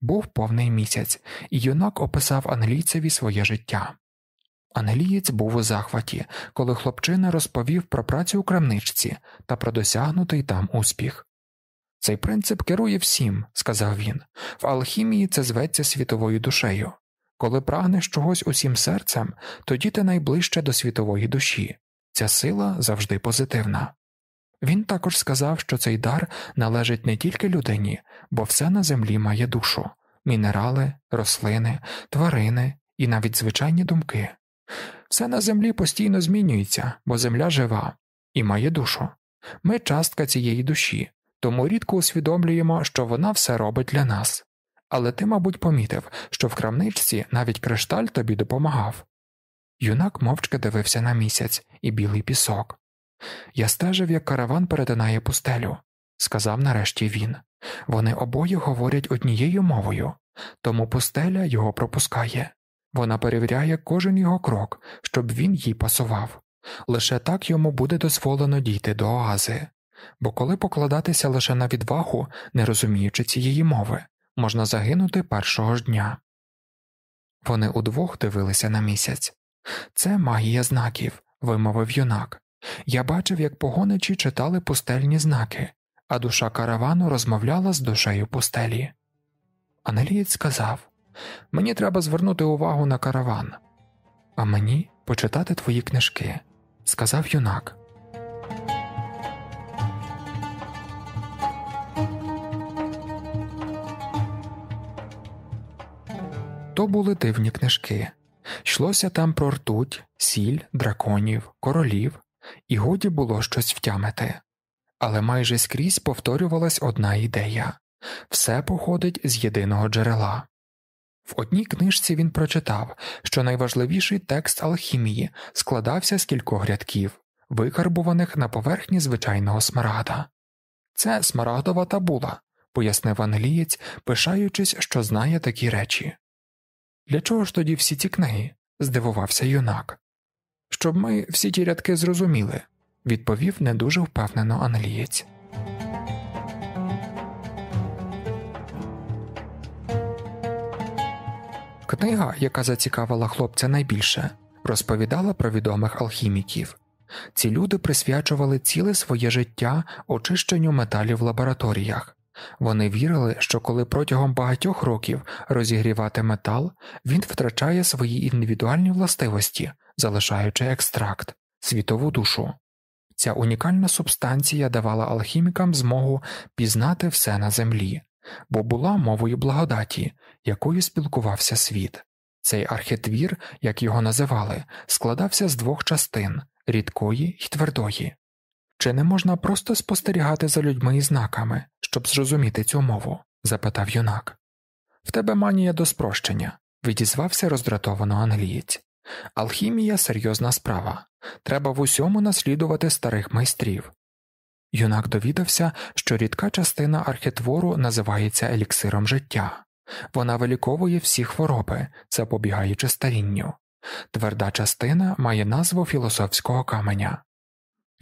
Був повний місяць, і юнак описав англійцеві своє життя. Англієць був у захваті, коли хлопчина розповів про працю у крамничці та про досягнутий там успіх. Цей принцип керує всім, сказав він, в алхімії це зветься світовою душею. Коли прагнеш чогось усім серцем, тоді ти найближче до світової душі, ця сила завжди позитивна. Він також сказав, що цей дар належить не тільки людині, бо все на землі має душу мінерали, рослини, тварини і навіть звичайні думки. Все на землі постійно змінюється, бо земля жива і має душу. Ми частка цієї душі, тому рідко усвідомлюємо, що вона все робить для нас але ти, мабуть, помітив, що в крамничці навіть кришталь тобі допомагав. Юнак мовчки дивився на місяць і білий пісок. Я стежив, як караван перетинає пустелю, сказав нарешті він. Вони обоє говорять однією мовою, тому пустеля його пропускає. Вона перевіряє кожен його крок, щоб він їй пасував. Лише так йому буде дозволено дійти до оази, бо коли покладатися лише на відвагу, не розуміючи цієї мови, можна загинути першого ж дня. Вони удвох дивилися на місяць. Це магія знаків, вимовив юнак. Я бачив, як погоничі читали пустельні знаки, а душа каравану розмовляла з душею пустелі. Анелієць сказав Мені треба звернути увагу на караван, а мені почитати твої книжки, сказав юнак. То були дивні книжки. Йшлося там про ртуть, сіль, драконів, королів, і годі було щось втямити. Але майже скрізь повторювалась одна ідея все походить з єдиного джерела. В одній книжці він прочитав, що найважливіший текст алхімії складався з кількох рядків, викарбуваних на поверхні звичайного смарагда. Це смарагдова табула, пояснив англієць, пишаючись, що знає такі речі. Для чого ж тоді всі ці книги? здивувався юнак. Щоб ми всі ті рядки зрозуміли, відповів не дуже впевнено англієць. Книга, яка зацікавила хлопця найбільше, розповідала про відомих алхіміків. Ці люди присвячували ціле своє життя очищенню металів в лабораторіях, вони вірили, що коли протягом багатьох років розігрівати метал, він втрачає свої індивідуальні властивості, залишаючи екстракт, світову душу. Ця унікальна субстанція давала алхімікам змогу пізнати все на землі, бо була мовою благодаті, якою спілкувався світ. Цей архетвір, як його називали, складався з двох частин рідкої й твердої. Чи не можна просто спостерігати за людьми і знаками, щоб зрозуміти цю мову? запитав юнак. В тебе манія до спрощення, відізвався роздратовано англієць. Алхімія серйозна справа. Треба в усьому наслідувати старих майстрів. Юнак довідався, що рідка частина архітвору називається еліксиром життя, вона виліковує всі хвороби, запобігаючи старінню. Тверда частина має назву філософського каменя.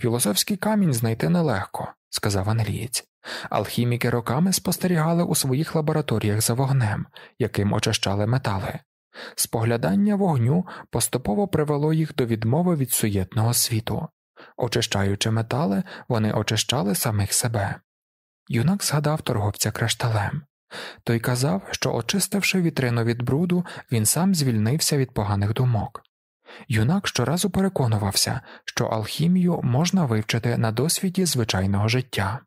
Філософський камінь знайти нелегко, сказав англієць. Алхіміки роками спостерігали у своїх лабораторіях за вогнем, яким очищали метали. Споглядання вогню поступово привело їх до відмови від суєтного світу. Очищаючи метали, вони очищали самих себе. Юнак згадав торговця кришталем. Той казав, що, очистивши вітрину від бруду, він сам звільнився від поганих думок. Юнак щоразу переконувався, що алхімію можна вивчити на досвіді звичайного життя.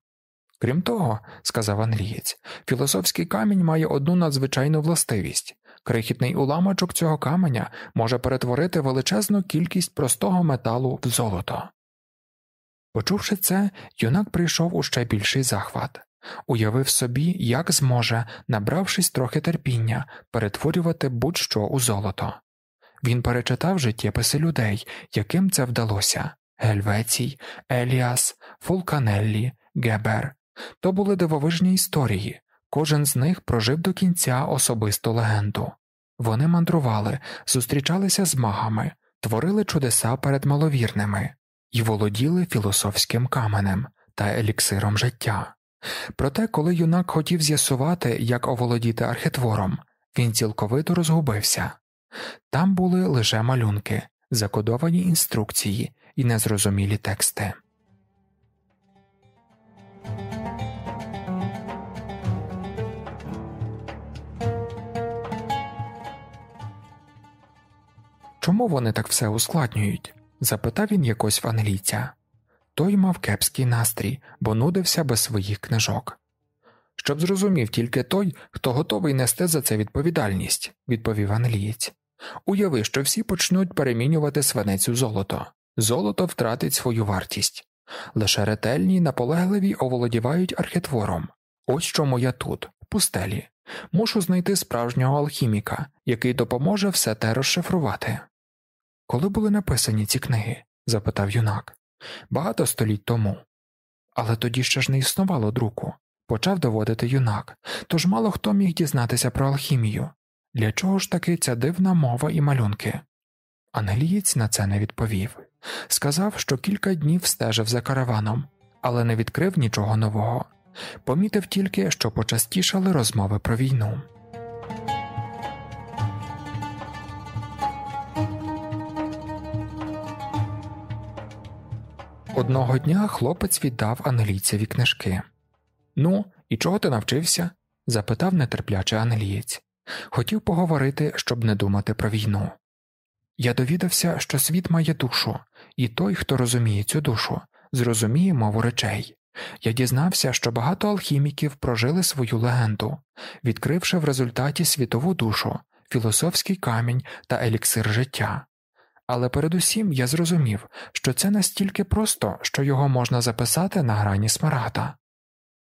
Крім того, сказав англієць, філософський камінь має одну надзвичайну властивість крихітний уламочок цього каменя може перетворити величезну кількість простого металу в золото. Почувши це, юнак прийшов у ще більший захват, уявив собі, як зможе, набравшись трохи терпіння, перетворювати будь що у золото. Він перечитав життєписи людей, яким це вдалося Гельвецій, Еліас, Фулканеллі, Гебер. То були дивовижні історії, кожен з них прожив до кінця особисту легенду. Вони мандрували, зустрічалися з магами, творили чудеса перед маловірними і володіли філософським каменем та еліксиром життя. Проте, коли юнак хотів з'ясувати, як оволодіти архетвором, він цілковито розгубився. Там були лише малюнки, закодовані інструкції і незрозумілі тексти. Чому вони так все ускладнюють? запитав він якось в англійця. Той мав кепський настрій, бо нудився без своїх книжок. Щоб зрозумів тільки той, хто готовий нести за це відповідальність, відповів англієць. Уяви, що всі почнуть перемінювати свинець у золото, золото втратить свою вартість, лише ретельні, наполегливі оволодівають архетвором. Ось чому я тут, пустелі, мушу знайти справжнього алхіміка, який допоможе все те розшифрувати. Коли були написані ці книги? запитав юнак, багато століть тому. Але тоді ще ж не існувало друку, почав доводити юнак, тож мало хто міг дізнатися про алхімію, для чого ж таки ця дивна мова і малюнки? Англієць на це не відповів. Сказав, що кілька днів стежив за караваном, але не відкрив нічого нового, помітив тільки, що почастішали розмови про війну. Одного дня хлопець віддав англійцеві книжки. Ну, і чого ти навчився? запитав нетерпляче англієць. Хотів поговорити, щоб не думати про війну. Я довідався, що світ має душу, і той, хто розуміє цю душу, зрозуміє мову речей. Я дізнався, що багато алхіміків прожили свою легенду, відкривши в результаті світову душу, філософський камінь та еліксир життя. Але передусім я зрозумів, що це настільки просто, що його можна записати на грані смарата.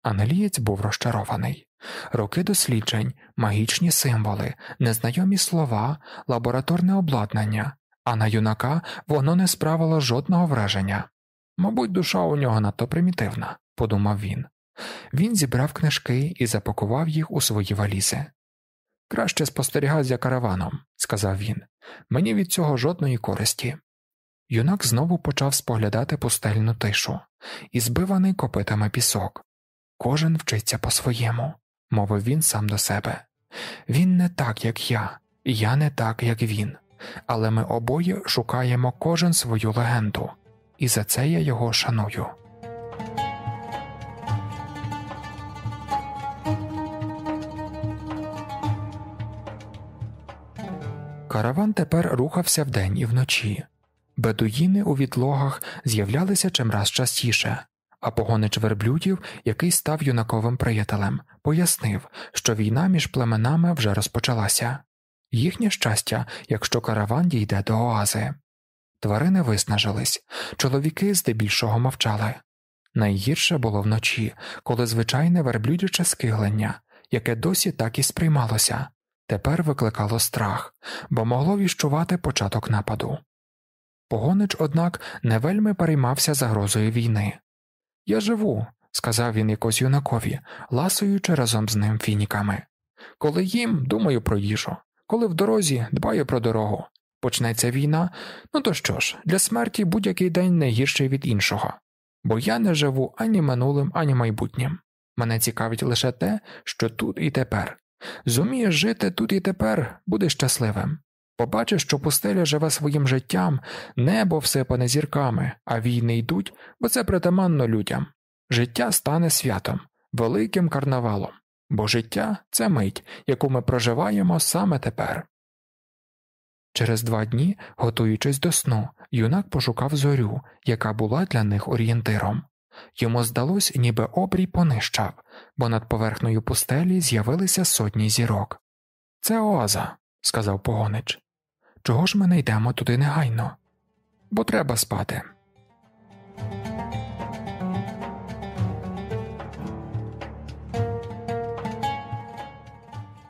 Англієць був розчарований роки досліджень, магічні символи, незнайомі слова, лабораторне обладнання, а на юнака воно не справило жодного враження. Мабуть, душа у нього надто примітивна, подумав він. Він зібрав книжки і запакував їх у свої валізи. Краще спостерігай за караваном, сказав він, мені від цього жодної користі. Юнак знову почав споглядати пустельну тишу і збиваний копитами пісок. Кожен вчиться по своєму мовив він сам до себе. Він не так, як я, я не так, як він, але ми обоє шукаємо кожен свою легенду, і за це я його шаную. Караван тепер рухався вдень і вночі. Бедуїни у відлогах з'являлися чимраз частіше, а погонич верблюдів, який став юнаковим приятелем, пояснив, що війна між племенами вже розпочалася їхнє щастя, якщо караван дійде до оази. Тварини виснажились, чоловіки здебільшого мовчали. Найгірше було вночі, коли звичайне верблюдяче скиглення, яке досі так і сприймалося, тепер викликало страх, бо могло віщувати початок нападу. Погонич, однак, не вельми переймався загрозою війни. Я живу, сказав він якось юнакові, ласуючи разом з ним фініками. Коли їм, думаю про їжу, коли в дорозі дбаю про дорогу. Почнеться війна, ну то що ж, для смерті будь-який день не гірший від іншого. Бо я не живу ані минулим, ані майбутнім. Мене цікавить лише те, що тут і тепер. Зумієш жити тут і тепер, буде щасливим, Побачиш, що пустеля живе своїм життям, небо всипане зірками, а війни йдуть, бо це притаманно людям. Життя стане святом, великим карнавалом, бо життя це мить, яку ми проживаємо саме тепер. Через два дні, готуючись до сну, юнак пошукав зорю, яка була для них орієнтиром. Йому здалось, ніби обрій понищав, бо над поверхнею пустелі з'явилися сотні зірок. Це оаза, сказав погонич. Чого ж ми не йдемо туди негайно? Бо треба спати.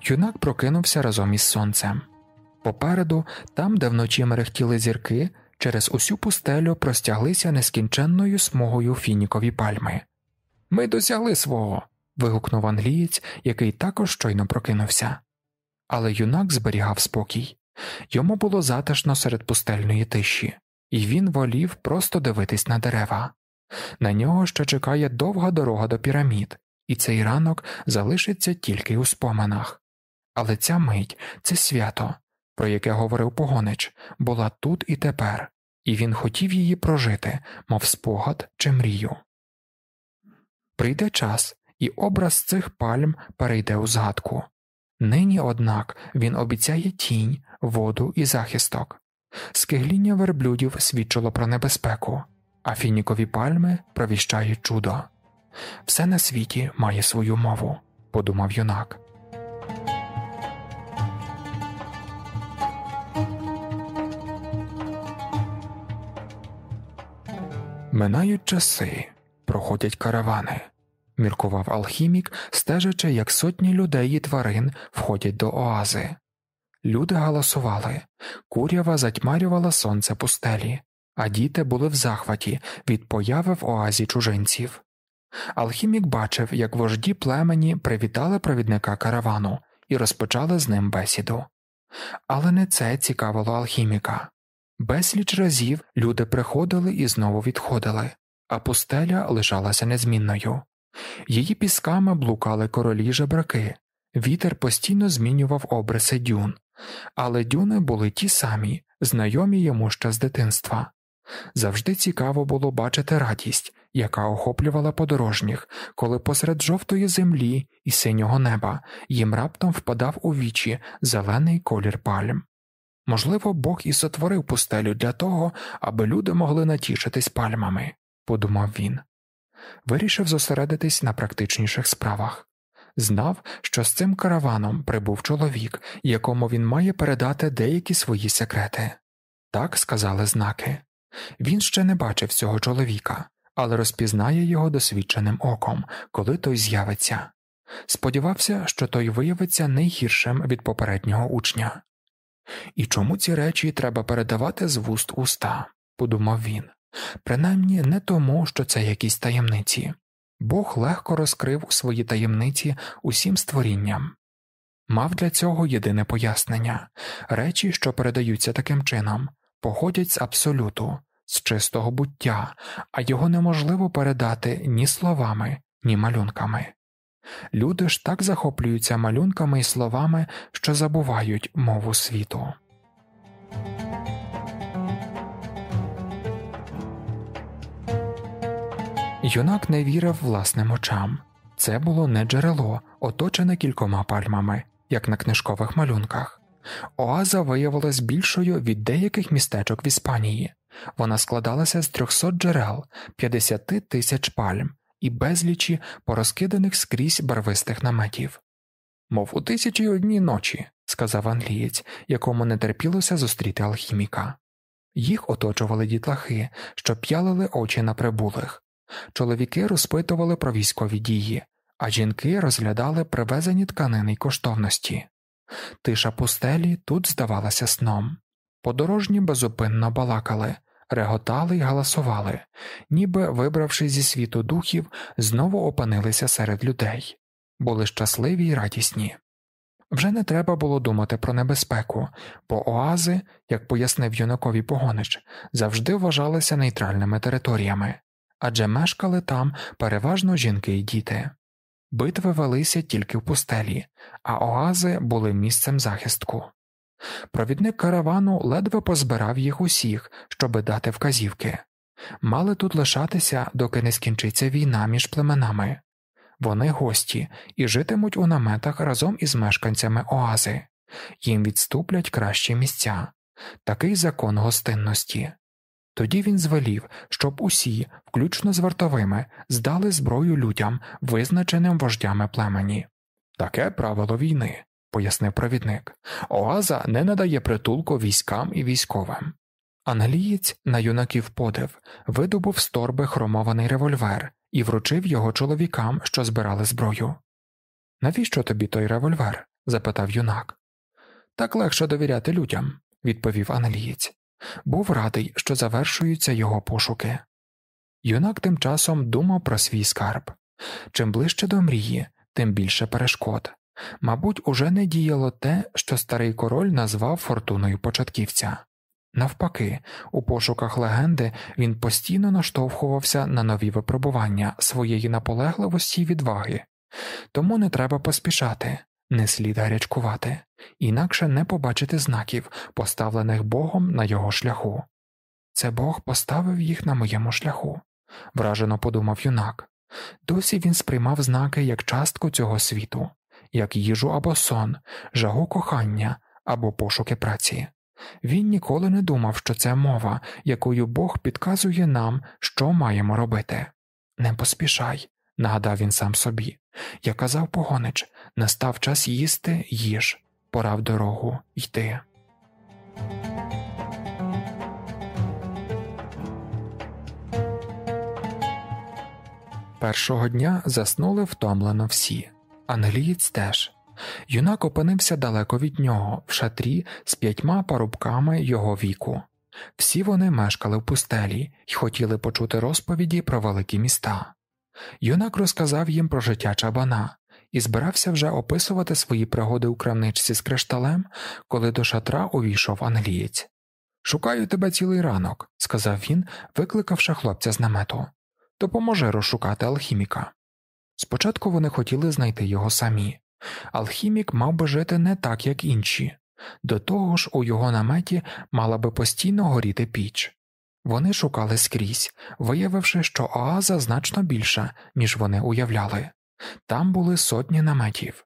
Юнак прокинувся разом із сонцем. Попереду, там, де вночі мерехтіли зірки, через усю пустелю простяглися нескінченною смугою фінікові пальми. Ми досягли свого. вигукнув англієць, який також щойно прокинувся але юнак зберігав спокій йому було затишно серед пустельної тиші, і він волів просто дивитись на дерева. На нього ще чекає довга дорога до пірамід, і цей ранок залишиться тільки у споминах. Але ця мить, це свято, про яке говорив погонич, була тут і тепер, і він хотів її прожити, мов спогад чи мрію. Прийде час, і образ цих пальм перейде у згадку. Нині, однак, він обіцяє тінь, воду і захисток. Скигління верблюдів свідчило про небезпеку, а фінікові пальми провіщають чудо. Все на світі має свою мову, подумав юнак. Минають часи, проходять каравани міркував алхімік, стежачи, як сотні людей і тварин входять до оази. Люди галасували, курява затьмарювала сонце пустелі, а діти були в захваті від появи в оазі чужинців. Алхімік бачив, як вожді племені привітали провідника каравану і розпочали з ним бесіду. Але не це цікавило алхіміка. Безліч разів люди приходили і знову відходили, а пустеля лишалася незмінною. Її пісками блукали королі жебраки, вітер постійно змінював обриси дюн, але дюни були ті самі, знайомі йому ще з дитинства. Завжди цікаво було бачити радість, яка охоплювала подорожніх, коли посеред жовтої землі і синього неба їм раптом впадав у вічі зелений колір пальм. Можливо, Бог і сотворив пустелю для того, аби люди могли натішитись пальмами, подумав він вирішив зосередитись на практичніших справах. Знав, що з цим караваном прибув чоловік, якому він має передати деякі свої секрети. Так сказали знаки. Він ще не бачив цього чоловіка, але розпізнає його досвідченим оком, коли той з'явиться. Сподівався, що той виявиться найгіршим від попереднього учня. І чому ці речі треба передавати з вуст уста? подумав він принаймні не тому, що це якісь таємниці, Бог легко розкрив свої таємниці усім створінням, мав для цього єдине пояснення речі, що передаються таким чином, походять з абсолюту, з чистого буття, а його неможливо передати ні словами, ні малюнками. Люди ж так захоплюються малюнками і словами, що забувають мову світу. Юнак не вірив власним очам це було не джерело, оточене кількома пальмами, як на книжкових малюнках. Оаза виявилась більшою від деяких містечок в Іспанії. Вона складалася з 300 джерел, 50 тисяч пальм і безлічі порозкиданих скрізь барвистих наметів. Мов у тисячі одній ночі, сказав англієць, якому не терпілося зустріти алхіміка. Їх оточували дітлахи, що п'ялили очі на прибулих, Чоловіки розпитували про військові дії, а жінки розглядали привезені тканини й коштовності. Тиша пустелі тут здавалася сном. Подорожні безупинно балакали, реготали й галасували, ніби, вибравши зі світу духів, знову опинилися серед людей, були щасливі й радісні. Вже не треба було думати про небезпеку, бо оази, як пояснив юнакові погонич, завжди вважалися нейтральними територіями, адже мешкали там переважно жінки й діти. Битви велися тільки в пустелі, а оази були місцем захистку. Провідник каравану ледве позбирав їх усіх, щоби дати вказівки. Мали тут лишатися, доки не скінчиться війна між племенами. Вони гості і житимуть у наметах разом із мешканцями оази, їм відступлять кращі місця такий закон гостинності. Тоді він звелів, щоб усі, включно з вартовими, здали зброю людям, визначеним вождями племені. Таке правило війни, пояснив провідник. Оаза не надає притулку військам і військовим. Англієць на юнаків подив видобув з торби хромований револьвер і вручив його чоловікам, що збирали зброю. Навіщо тобі той револьвер? запитав юнак. Так легше довіряти людям, відповів англієць був радий, що завершуються його пошуки. Юнак тим часом думав про свій скарб чим ближче до мрії, тим більше перешкод. Мабуть, уже не діяло те, що старий король назвав фортуною початківця. Навпаки, у пошуках легенди він постійно наштовхувався на нові випробування своєї наполегливості й відваги, тому не треба поспішати не слід гарячкувати, інакше не побачити знаків, поставлених Богом на його шляху. Це Бог поставив їх на моєму шляху, вражено подумав юнак. Досі він сприймав знаки як частку цього світу, як їжу або сон, жагу кохання або пошуки праці. Він ніколи не думав, що це мова, якою Бог підказує нам, що маємо робити. Не поспішай, нагадав він сам собі. Я казав погонич, настав час їсти, їж, пора в дорогу йти. Першого дня заснули втомлено всі, англієць теж. Юнак опинився далеко від нього, в шатрі з п'ятьма парубками його віку. Всі вони мешкали в пустелі і хотіли почути розповіді про великі міста. Юнак розказав їм про життя чабана і збирався вже описувати свої пригоди у крамничці з кришталем, коли до шатра увійшов англієць. Шукаю тебе цілий ранок, сказав він, викликавши хлопця з намету. Допоможи розшукати алхіміка. Спочатку вони хотіли знайти його самі. Алхімік мав би жити не так, як інші. До того ж, у його наметі мала би постійно горіти піч. Вони шукали скрізь, виявивши, що оаза значно більша, ніж вони уявляли там були сотні наметів.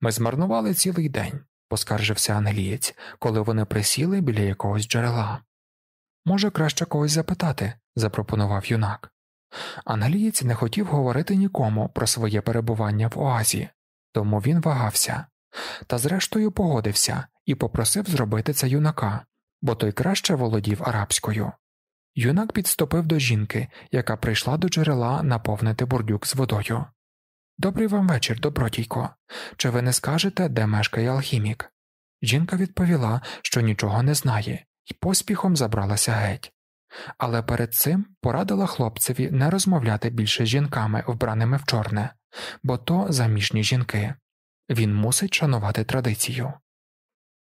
Ми змарнували цілий день, поскаржився англієць, коли вони присіли біля якогось джерела. Може, краще когось запитати, запропонував юнак. Англієць не хотів говорити нікому про своє перебування в оазі, тому він вагався, та зрештою погодився і попросив зробити це юнака, бо той краще володів арабською. Юнак підступив до жінки, яка прийшла до джерела наповнити бурдюк з водою. Добрий вам вечір, добродійко. Чи ви не скажете, де мешкає алхімік? Жінка відповіла, що нічого не знає, і поспіхом забралася геть. Але перед цим порадила хлопцеві не розмовляти більше з жінками, вбраними в чорне, бо то заміжні жінки. Він мусить шанувати традицію.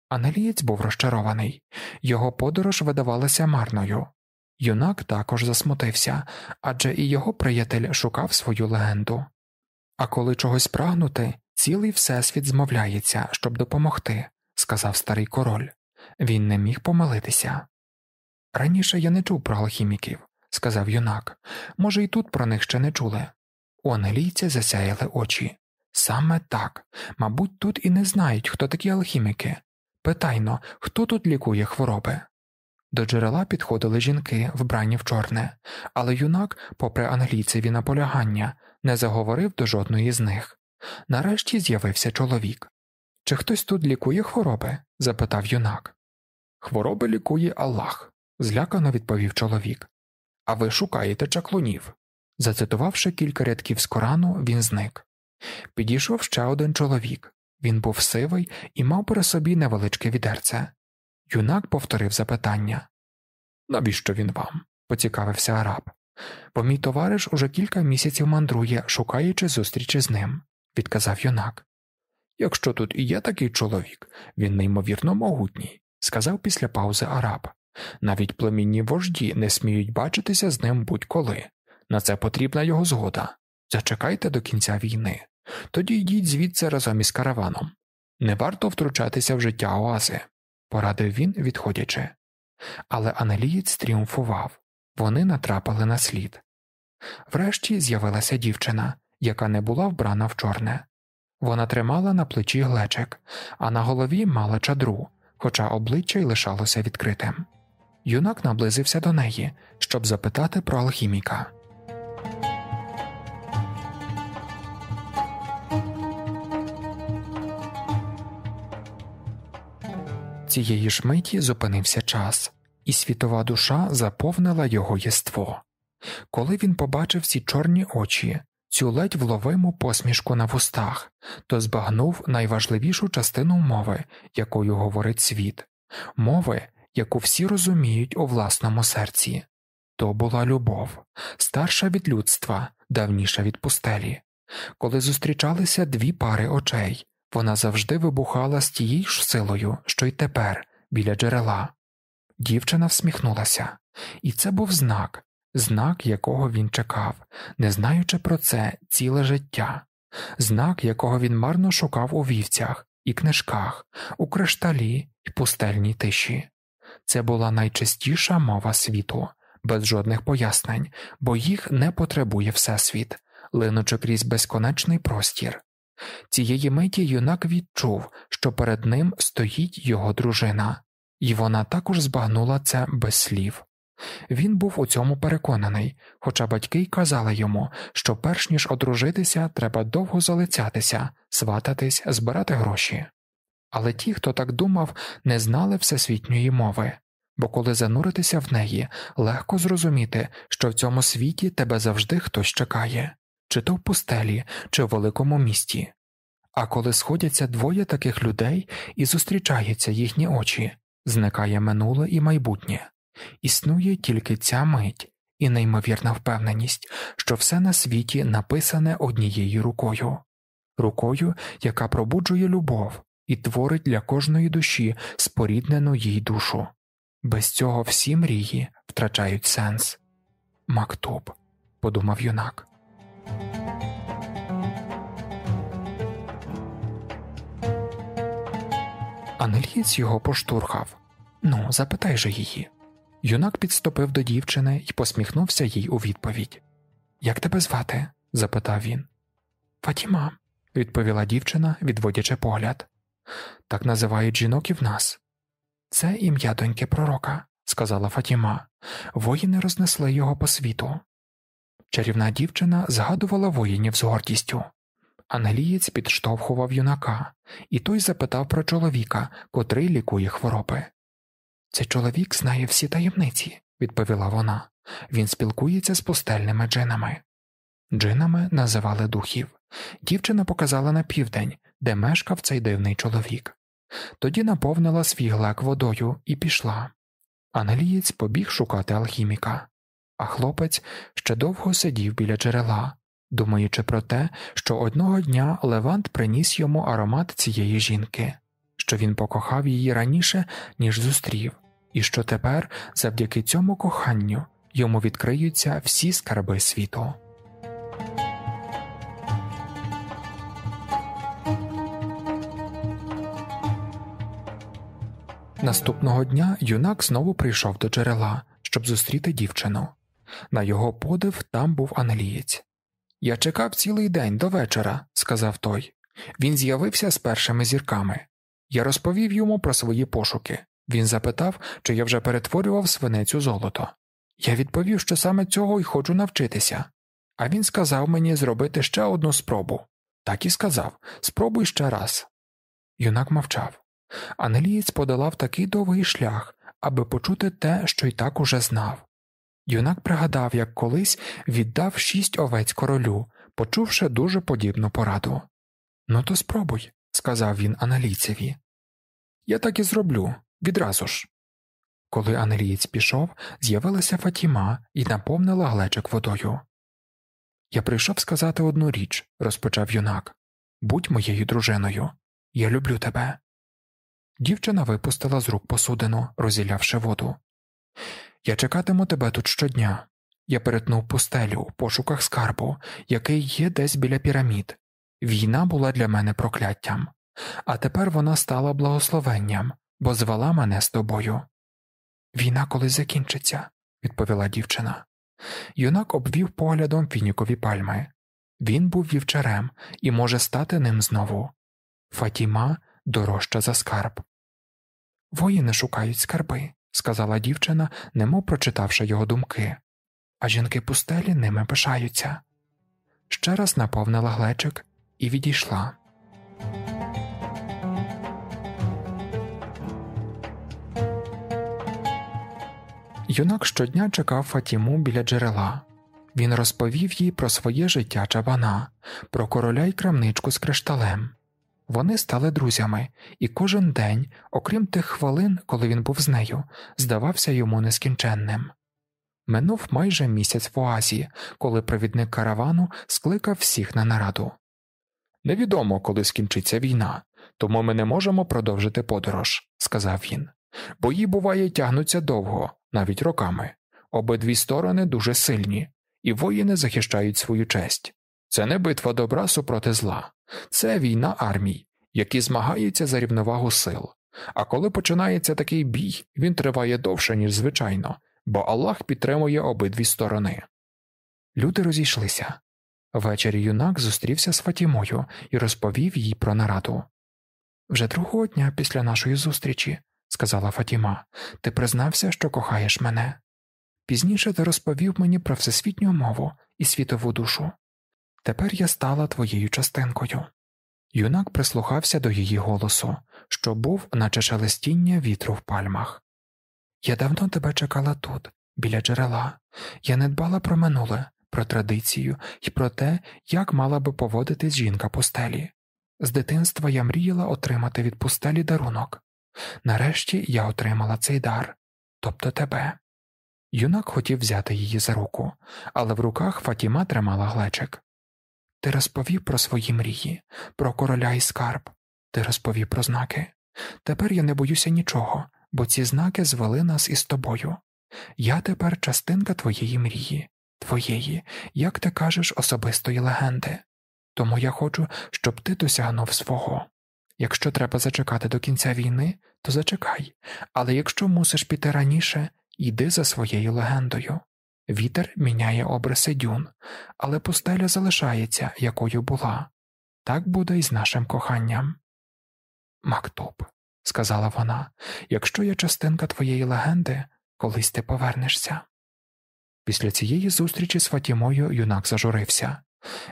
Анелієць був розчарований його подорож видавалася марною. Юнак також засмутився адже і його приятель шукав свою легенду. А коли чогось прагнути, цілий всесвіт змовляється, щоб допомогти, сказав старий король. Він не міг помилитися. Раніше я не чув про алхіміків, сказав юнак, може, і тут про них ще не чули. У англійця засяяли очі. Саме так, мабуть, тут і не знають, хто такі алхіміки. Питайно, хто тут лікує хвороби. До джерела підходили жінки, вбрані в чорне, але юнак, попри англійцеві наполягання, не заговорив до жодної з них. Нарешті з'явився чоловік. Чи хтось тут лікує хвороби? запитав юнак. Хвороби лікує Аллах, злякано відповів чоловік. А ви шукаєте чаклунів. Зацитувавши кілька рядків з Корану, він зник. Підійшов ще один чоловік. Він був сивий і мав при собі невеличке відерце. Юнак повторив запитання. Навіщо він вам? поцікавився араб. Бо мій товариш уже кілька місяців мандрує, шукаючи зустрічі з ним, відказав юнак. Якщо тут і є такий чоловік, він неймовірно могутній, сказав після паузи араб. Навіть племінні вожді не сміють бачитися з ним будь коли. На це потрібна його згода. Зачекайте до кінця війни, тоді йдіть звідси разом із караваном. Не варто втручатися в життя оази порадив він, відходячи. Але англієць тріумфував вони натрапили на слід. Врешті з'явилася дівчина, яка не була вбрана в чорне. Вона тримала на плечі глечик, а на голові мала чадру, хоча обличчя й лишалося відкритим. Юнак наблизився до неї, щоб запитати про алхіміка. цієї ж миті зупинився час, і світова душа заповнила його єство. Коли він побачив ці чорні очі, цю ледь вловиму посмішку на вустах, то збагнув найважливішу частину мови, якою говорить світ, мови, яку всі розуміють у власному серці. То була любов, старша від людства, давніша від пустелі, коли зустрічалися дві пари очей, вона завжди вибухала з тією ж силою, що й тепер, біля джерела. Дівчина всміхнулася, і це був знак, знак якого він чекав, не знаючи про це ціле життя, знак, якого він марно шукав у вівцях і книжках, у кришталі і пустельній тиші. Це була найчистіша мова світу, без жодних пояснень, бо їх не потребує Всесвіт, линучи крізь безконечний простір. Цієї миті юнак відчув, що перед ним стоїть його дружина, і вона також збагнула це без слів. Він був у цьому переконаний, хоча батьки й казали йому, що перш ніж одружитися, треба довго залицятися, свататись, збирати гроші. Але ті, хто так думав, не знали всесвітньої мови, бо коли зануритися в неї, легко зрозуміти, що в цьому світі тебе завжди хтось чекає чи то в пустелі, чи в великому місті. А коли сходяться двоє таких людей і зустрічаються їхні очі, зникає минуле і майбутнє, існує тільки ця мить і неймовірна впевненість, що все на світі написане однією рукою, рукою, яка пробуджує любов і творить для кожної душі споріднену їй душу. Без цього всі мрії втрачають сенс. Мактуб, подумав юнак. Анельєць його поштурхав. Ну, запитай же її. Юнак підступив до дівчини і посміхнувся їй у відповідь. Як тебе звати? запитав він. Фатіма, відповіла дівчина, відводячи погляд. Так називають жінок і в нас. Це ім'я доньки пророка, сказала Фатіма. Воїни рознесли його по світу. Чарівна дівчина згадувала воїнів з гордістю. Англієць підштовхував юнака, і той запитав про чоловіка, котрий лікує хвороби. Цей чоловік знає всі таємниці, відповіла вона. Він спілкується з пустельними джинами. Джинами називали духів. Дівчина показала на південь, де мешкав цей дивний чоловік. Тоді наповнила свій глек водою і пішла. Англієць побіг шукати алхіміка а хлопець ще довго сидів біля джерела, думаючи про те, що одного дня Левант приніс йому аромат цієї жінки, що він покохав її раніше, ніж зустрів, і що тепер, завдяки цьому коханню, йому відкриються всі скарби світу. Наступного дня юнак знову прийшов до джерела, щоб зустріти дівчину. На його подив там був англієць. Я чекав цілий день до вечора, сказав той. Він з'явився з першими зірками. Я розповів йому про свої пошуки. Він запитав, чи я вже перетворював свинецю золото. Я відповів, що саме цього й хочу навчитися. А він сказав мені зробити ще одну спробу. Так і сказав спробуй ще раз. Юнак мовчав. Англієць подолав такий довгий шлях, аби почути те, що й так уже знав. Юнак пригадав, як колись віддав шість овець королю, почувши дуже подібну пораду. Ну, то спробуй, сказав він аналійцеві. Я так і зроблю відразу ж. Коли аналієць пішов, з'явилася Фатіма і наповнила глечик водою. Я прийшов сказати одну річ, розпочав юнак будь моєю дружиною. Я люблю тебе. Дівчина випустила з рук посудину, розілявши воду. Я чекатиму тебе тут щодня. Я перетнув пустелю в пошуках скарбу, який є десь біля пірамід. Війна була для мене прокляттям, а тепер вона стала благословенням, бо звала мене з тобою. Війна колись закінчиться, відповіла дівчина. Юнак обвів поглядом фінікові пальми. Він був вівчарем і може стати ним знову. Фатіма дорожча за скарб. Воїни шукають скарби сказала дівчина, немов прочитавши його думки, а жінки пустелі ними пишаються. Ще раз наповнила глечик і відійшла. Юнак щодня чекав Фатіму біля джерела. Він розповів їй про своє життя чабана, про короля й крамничку з кришталем. Вони стали друзями, і кожен день, окрім тих хвилин, коли він був з нею, здавався йому нескінченним. Минув майже місяць в Оазі, коли провідник каравану скликав всіх на нараду. Невідомо, коли скінчиться війна, тому ми не можемо продовжити подорож, сказав він. Бої, буває, тягнуться довго, навіть роками. Обидві сторони дуже сильні, і воїни захищають свою честь. Це не битва добра супроти зла. Це війна армій, які змагаються за рівновагу сил. А коли починається такий бій, він триває довше, ніж звичайно, бо Аллах підтримує обидві сторони. Люди розійшлися. Ввечері юнак зустрівся з Фатімою і розповів їй про нараду. Вже другого дня після нашої зустрічі, сказала Фатіма, ти признався, що кохаєш мене. Пізніше ти розповів мені про всесвітню мову і світову душу. Тепер я стала твоєю частинкою. Юнак прислухався до її голосу, що був, наче шелестіння вітру в пальмах. Я давно тебе чекала тут, біля джерела, я не дбала про минуле, про традицію і про те, як мала би поводитись жінка пустелі. З дитинства я мріяла отримати від пустелі дарунок. Нарешті я отримала цей дар, тобто тебе. Юнак хотів взяти її за руку, але в руках Фатіма тримала глечик. Ти розповів про свої мрії, про короля і скарб, ти розповів про знаки. Тепер я не боюся нічого, бо ці знаки звели нас із тобою. Я тепер частинка твоєї мрії, твоєї, як ти кажеш, особистої легенди. Тому я хочу, щоб ти досягнув свого. Якщо треба зачекати до кінця війни, то зачекай, але якщо мусиш піти раніше, йди за своєю легендою. Вітер міняє обриси дюн, але пустеля залишається, якою була. Так буде і з нашим коханням. Мактуб, сказала вона, якщо я частинка твоєї легенди, колись ти повернешся. Після цієї зустрічі з Фатімою юнак зажурився.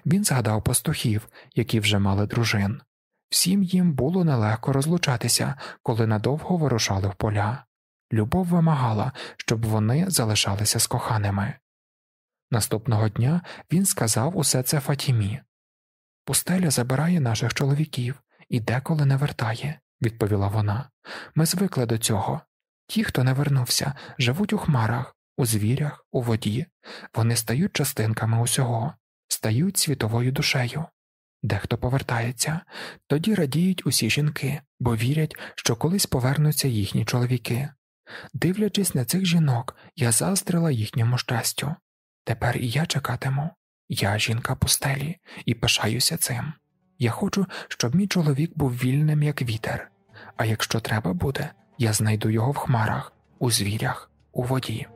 Він згадав пастухів, які вже мали дружин. Всім їм було нелегко розлучатися, коли надовго вирушали в поля. Любов вимагала, щоб вони залишалися з коханими. Наступного дня він сказав усе це Фатімі Пустеля забирає наших чоловіків і деколи не вертає, відповіла вона. Ми звикли до цього. Ті, хто не вернувся, живуть у хмарах, у звірях, у воді, вони стають частинками усього, стають світовою душею. Дехто повертається, тоді радіють усі жінки, бо вірять, що колись повернуться їхні чоловіки. Дивлячись на цих жінок, я заздрила їхньому щастю. Тепер і я чекатиму. Я жінка пустелі і пишаюся цим. Я хочу, щоб мій чоловік був вільним, як вітер, а якщо треба буде, я знайду його в хмарах, у звірях, у воді.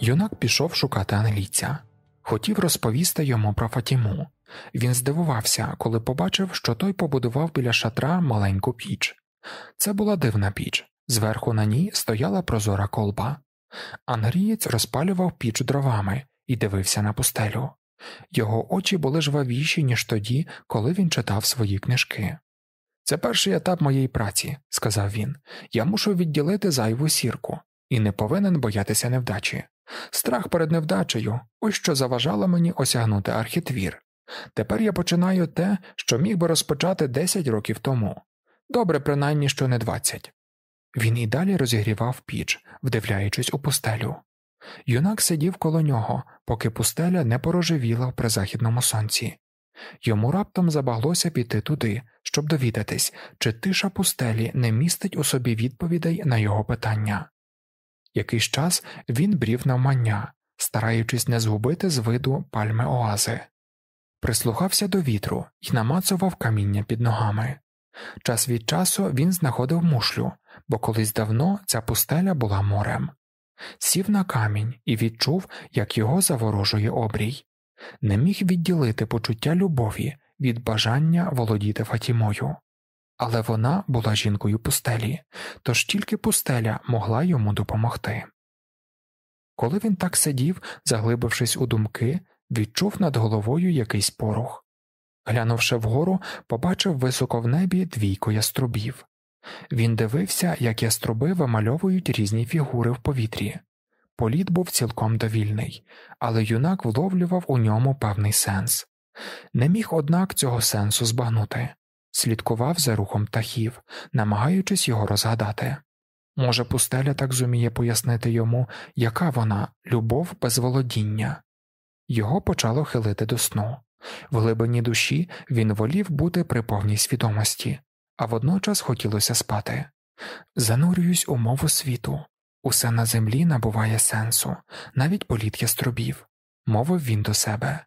Юнак пішов шукати англійця. Хотів розповісти йому про Фатіму. Він здивувався, коли побачив, що той побудував біля шатра маленьку піч. Це була дивна піч, зверху на ній стояла прозора колба. Ангрієць розпалював піч дровами і дивився на пустелю. Його очі були жвавіші, ніж тоді, коли він читав свої книжки. Це перший етап моєї праці, сказав він, я мушу відділити зайву сірку і не повинен боятися невдачі. Страх перед невдачею ось що заважало мені осягнути архітвір. Тепер я починаю те, що міг би розпочати 10 років тому. Добре, принаймні, що не 20. Він і далі розігрівав піч, вдивляючись у пустелю. Юнак сидів коло нього, поки пустеля не порожевіла в призахідному сонці. Йому раптом забаглося піти туди, щоб довідатись, чи тиша пустелі не містить у собі відповідей на його питання. Якийсь час він брів на мання, стараючись не згубити з виду пальми оази прислухався до вітру і намацував каміння під ногами. Час від часу він знаходив мушлю, бо колись давно ця пустеля була морем. Сів на камінь і відчув, як його заворожує обрій. Не міг відділити почуття любові від бажання володіти Фатімою. Але вона була жінкою пустелі, тож тільки пустеля могла йому допомогти. Коли він так сидів, заглибившись у думки, відчув над головою якийсь порох. Глянувши вгору, побачив високо в небі двійку яструбів. Він дивився, як яструби вимальовують різні фігури в повітрі. Політ був цілком довільний, але юнак вловлював у ньому певний сенс. Не міг, однак, цього сенсу збагнути, слідкував за рухом птахів, намагаючись його розгадати. Може, пустеля так зуміє пояснити йому, яка вона любов без володіння, його почало хилити до сну. В глибині душі він волів бути при повній свідомості, а водночас хотілося спати. Занурююсь у мову світу, усе на землі набуває сенсу, навіть політ яструбів, мовив він до себе.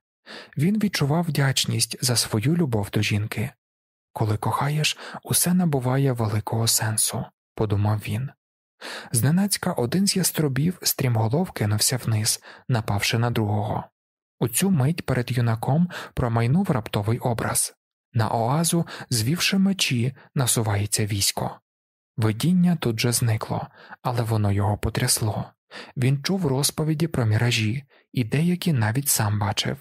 Він відчував вдячність за свою любов до жінки. Коли кохаєш, усе набуває великого сенсу, подумав він. Зненацька один з яструбів стрімголов кинувся вниз, напавши на другого. У цю мить перед юнаком промайнув раптовий образ. На оазу, звівши мечі, насувається військо. Видіння тут же зникло, але воно його потрясло. Він чув розповіді про міражі, і деякі навіть сам бачив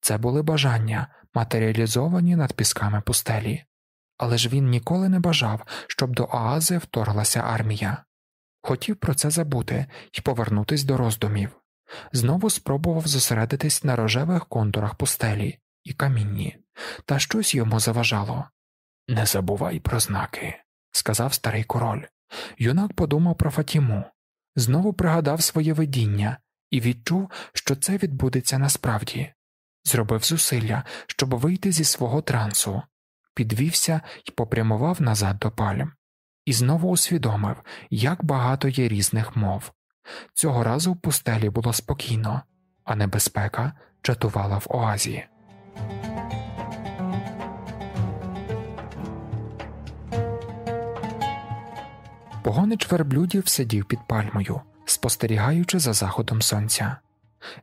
це були бажання, матеріалізовані над пісками пустелі. Але ж він ніколи не бажав, щоб до оази вторглася армія. Хотів про це забути і повернутись до роздумів. Знову спробував зосередитись на рожевих контурах пустелі і камінні, та щось йому заважало. Не забувай про знаки, сказав старий король. Юнак подумав про Фатіму, знову пригадав своє видіння і відчув, що це відбудеться насправді. Зробив зусилля, щоб вийти зі свого трансу, підвівся і попрямував назад до пальм, і знову усвідомив, як багато є різних мов. Цього разу в пустелі було спокійно, а небезпека чатувала в оазі. Погонич верблюдів сидів під пальмою, спостерігаючи за заходом сонця.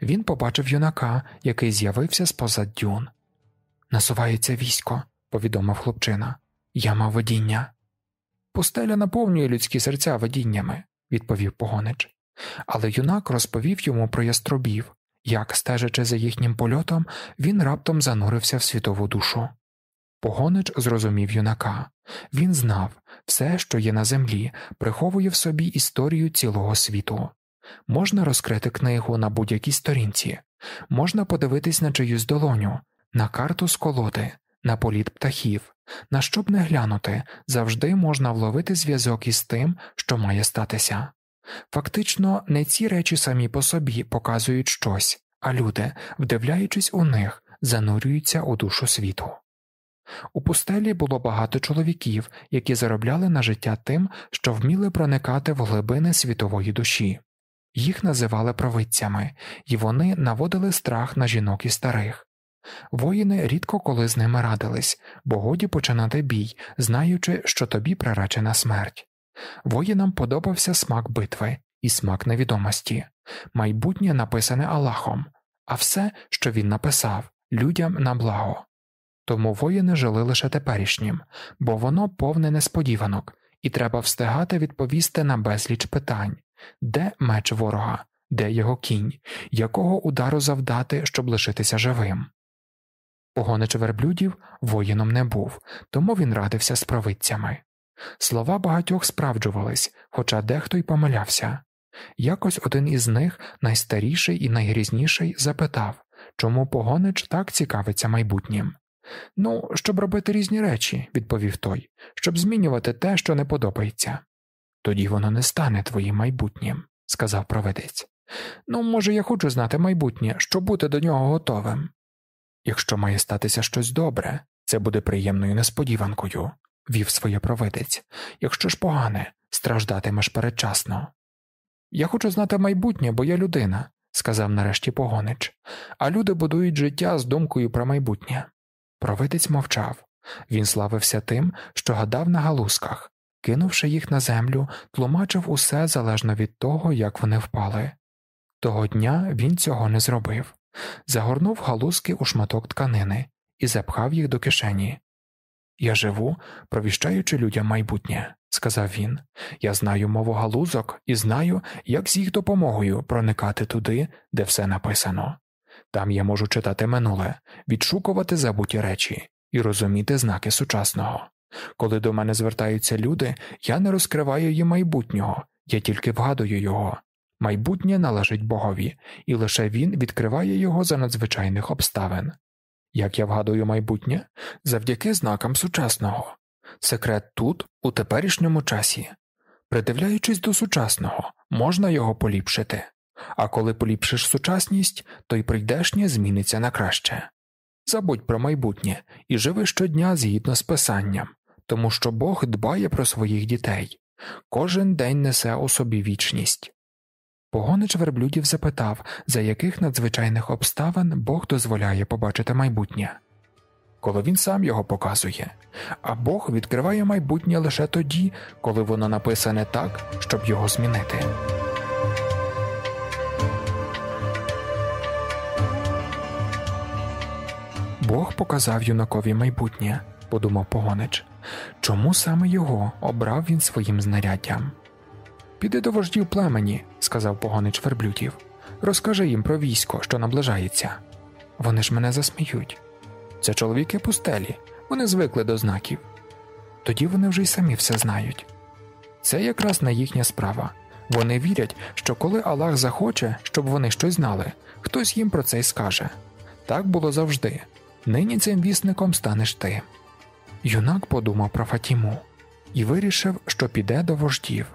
Він побачив юнака, який з'явився з поза дюн. Насувається військо, повідомив хлопчина. Я мав водіння. Пустеля наповнює людські серця водіннями, відповів погонич. Але юнак розповів йому про яструбів, як, стежачи за їхнім польотом, він раптом занурився в світову душу. Погонич зрозумів юнака він знав все, що є на землі, приховує в собі історію цілого світу. Можна розкрити книгу на будь-якій сторінці, можна подивитись на чиюсь долоню, на карту з колоди, на політ птахів, на щоб не глянути, завжди можна вловити зв'язок із тим, що має статися. Фактично, не ці речі самі по собі показують щось, а люди, вдивляючись у них, занурюються у душу світу. У пустелі було багато чоловіків, які заробляли на життя тим, що вміли проникати в глибини світової душі. Їх називали провидцями, і вони наводили страх на жінок і старих. Воїни рідко коли з ними радились, бо годі починати бій, знаючи, що тобі приречена смерть. Воїнам подобався смак битви і смак невідомості, майбутнє написане Аллахом, а все, що він написав, людям на благо. Тому воїни жили лише теперішнім, бо воно повне несподіванок, і треба встигати відповісти на безліч питань де меч ворога, де його кінь, якого удару завдати, щоб лишитися живим. Погонич верблюдів воїном не був, тому він радився з провидцями. Слова багатьох справджувались, хоча дехто й помилявся. Якось один із них, найстаріший і найгрізніший, запитав, чому погонич так цікавиться майбутнім. Ну, щоб робити різні речі, відповів той, щоб змінювати те, що не подобається. Тоді воно не стане твоїм майбутнім, сказав проведець. Ну, може, я хочу знати майбутнє, щоб бути до нього готовим. Якщо має статися щось добре, це буде приємною несподіванкою, вів своє провидець, якщо ж погане, страждатимеш передчасно. Я хочу знати майбутнє, бо я людина, сказав нарешті погонич, а люди будують життя з думкою про майбутнє. Провидець мовчав. Він славився тим, що гадав на галузках, кинувши їх на землю, тлумачив усе залежно від того, як вони впали. Того дня він цього не зробив, загорнув галузки у шматок тканини і запхав їх до кишені, я живу, провіщаючи людям майбутнє, сказав він. Я знаю мову галузок і знаю, як з їх допомогою проникати туди, де все написано. Там я можу читати минуле, відшукувати забуті речі і розуміти знаки сучасного. Коли до мене звертаються люди, я не розкриваю їм майбутнього, я тільки вгадую його. Майбутнє належить Богові, і лише він відкриває його за надзвичайних обставин як я вгадую майбутнє, завдяки знакам сучасного, секрет тут, у теперішньому часі. Придивляючись до сучасного, можна його поліпшити, а коли поліпшиш сучасність, то й прийдешнє зміниться на краще. Забудь про майбутнє і живи щодня згідно з писанням, тому що Бог дбає про своїх дітей, кожен день несе у собі вічність. Погонич верблюдів запитав, за яких надзвичайних обставин Бог дозволяє побачити майбутнє, коли він сам його показує, а Бог відкриває майбутнє лише тоді, коли воно написане так, щоб його змінити. Бог показав юнакові майбутнє, подумав погонич. Чому саме його обрав він своїм знаряддям? Піди до вождів племені, сказав погонич верблюдів. Розкажи їм про військо, що наближається. Вони ж мене засміють. Це чоловіки пустелі, вони звикли до знаків. Тоді вони вже й самі все знають. Це якраз не їхня справа. Вони вірять, що коли Аллах захоче, щоб вони щось знали, хтось їм про це й скаже. Так було завжди. Нині цим вісником станеш ти. Юнак подумав про Фатіму і вирішив, що піде до вождів.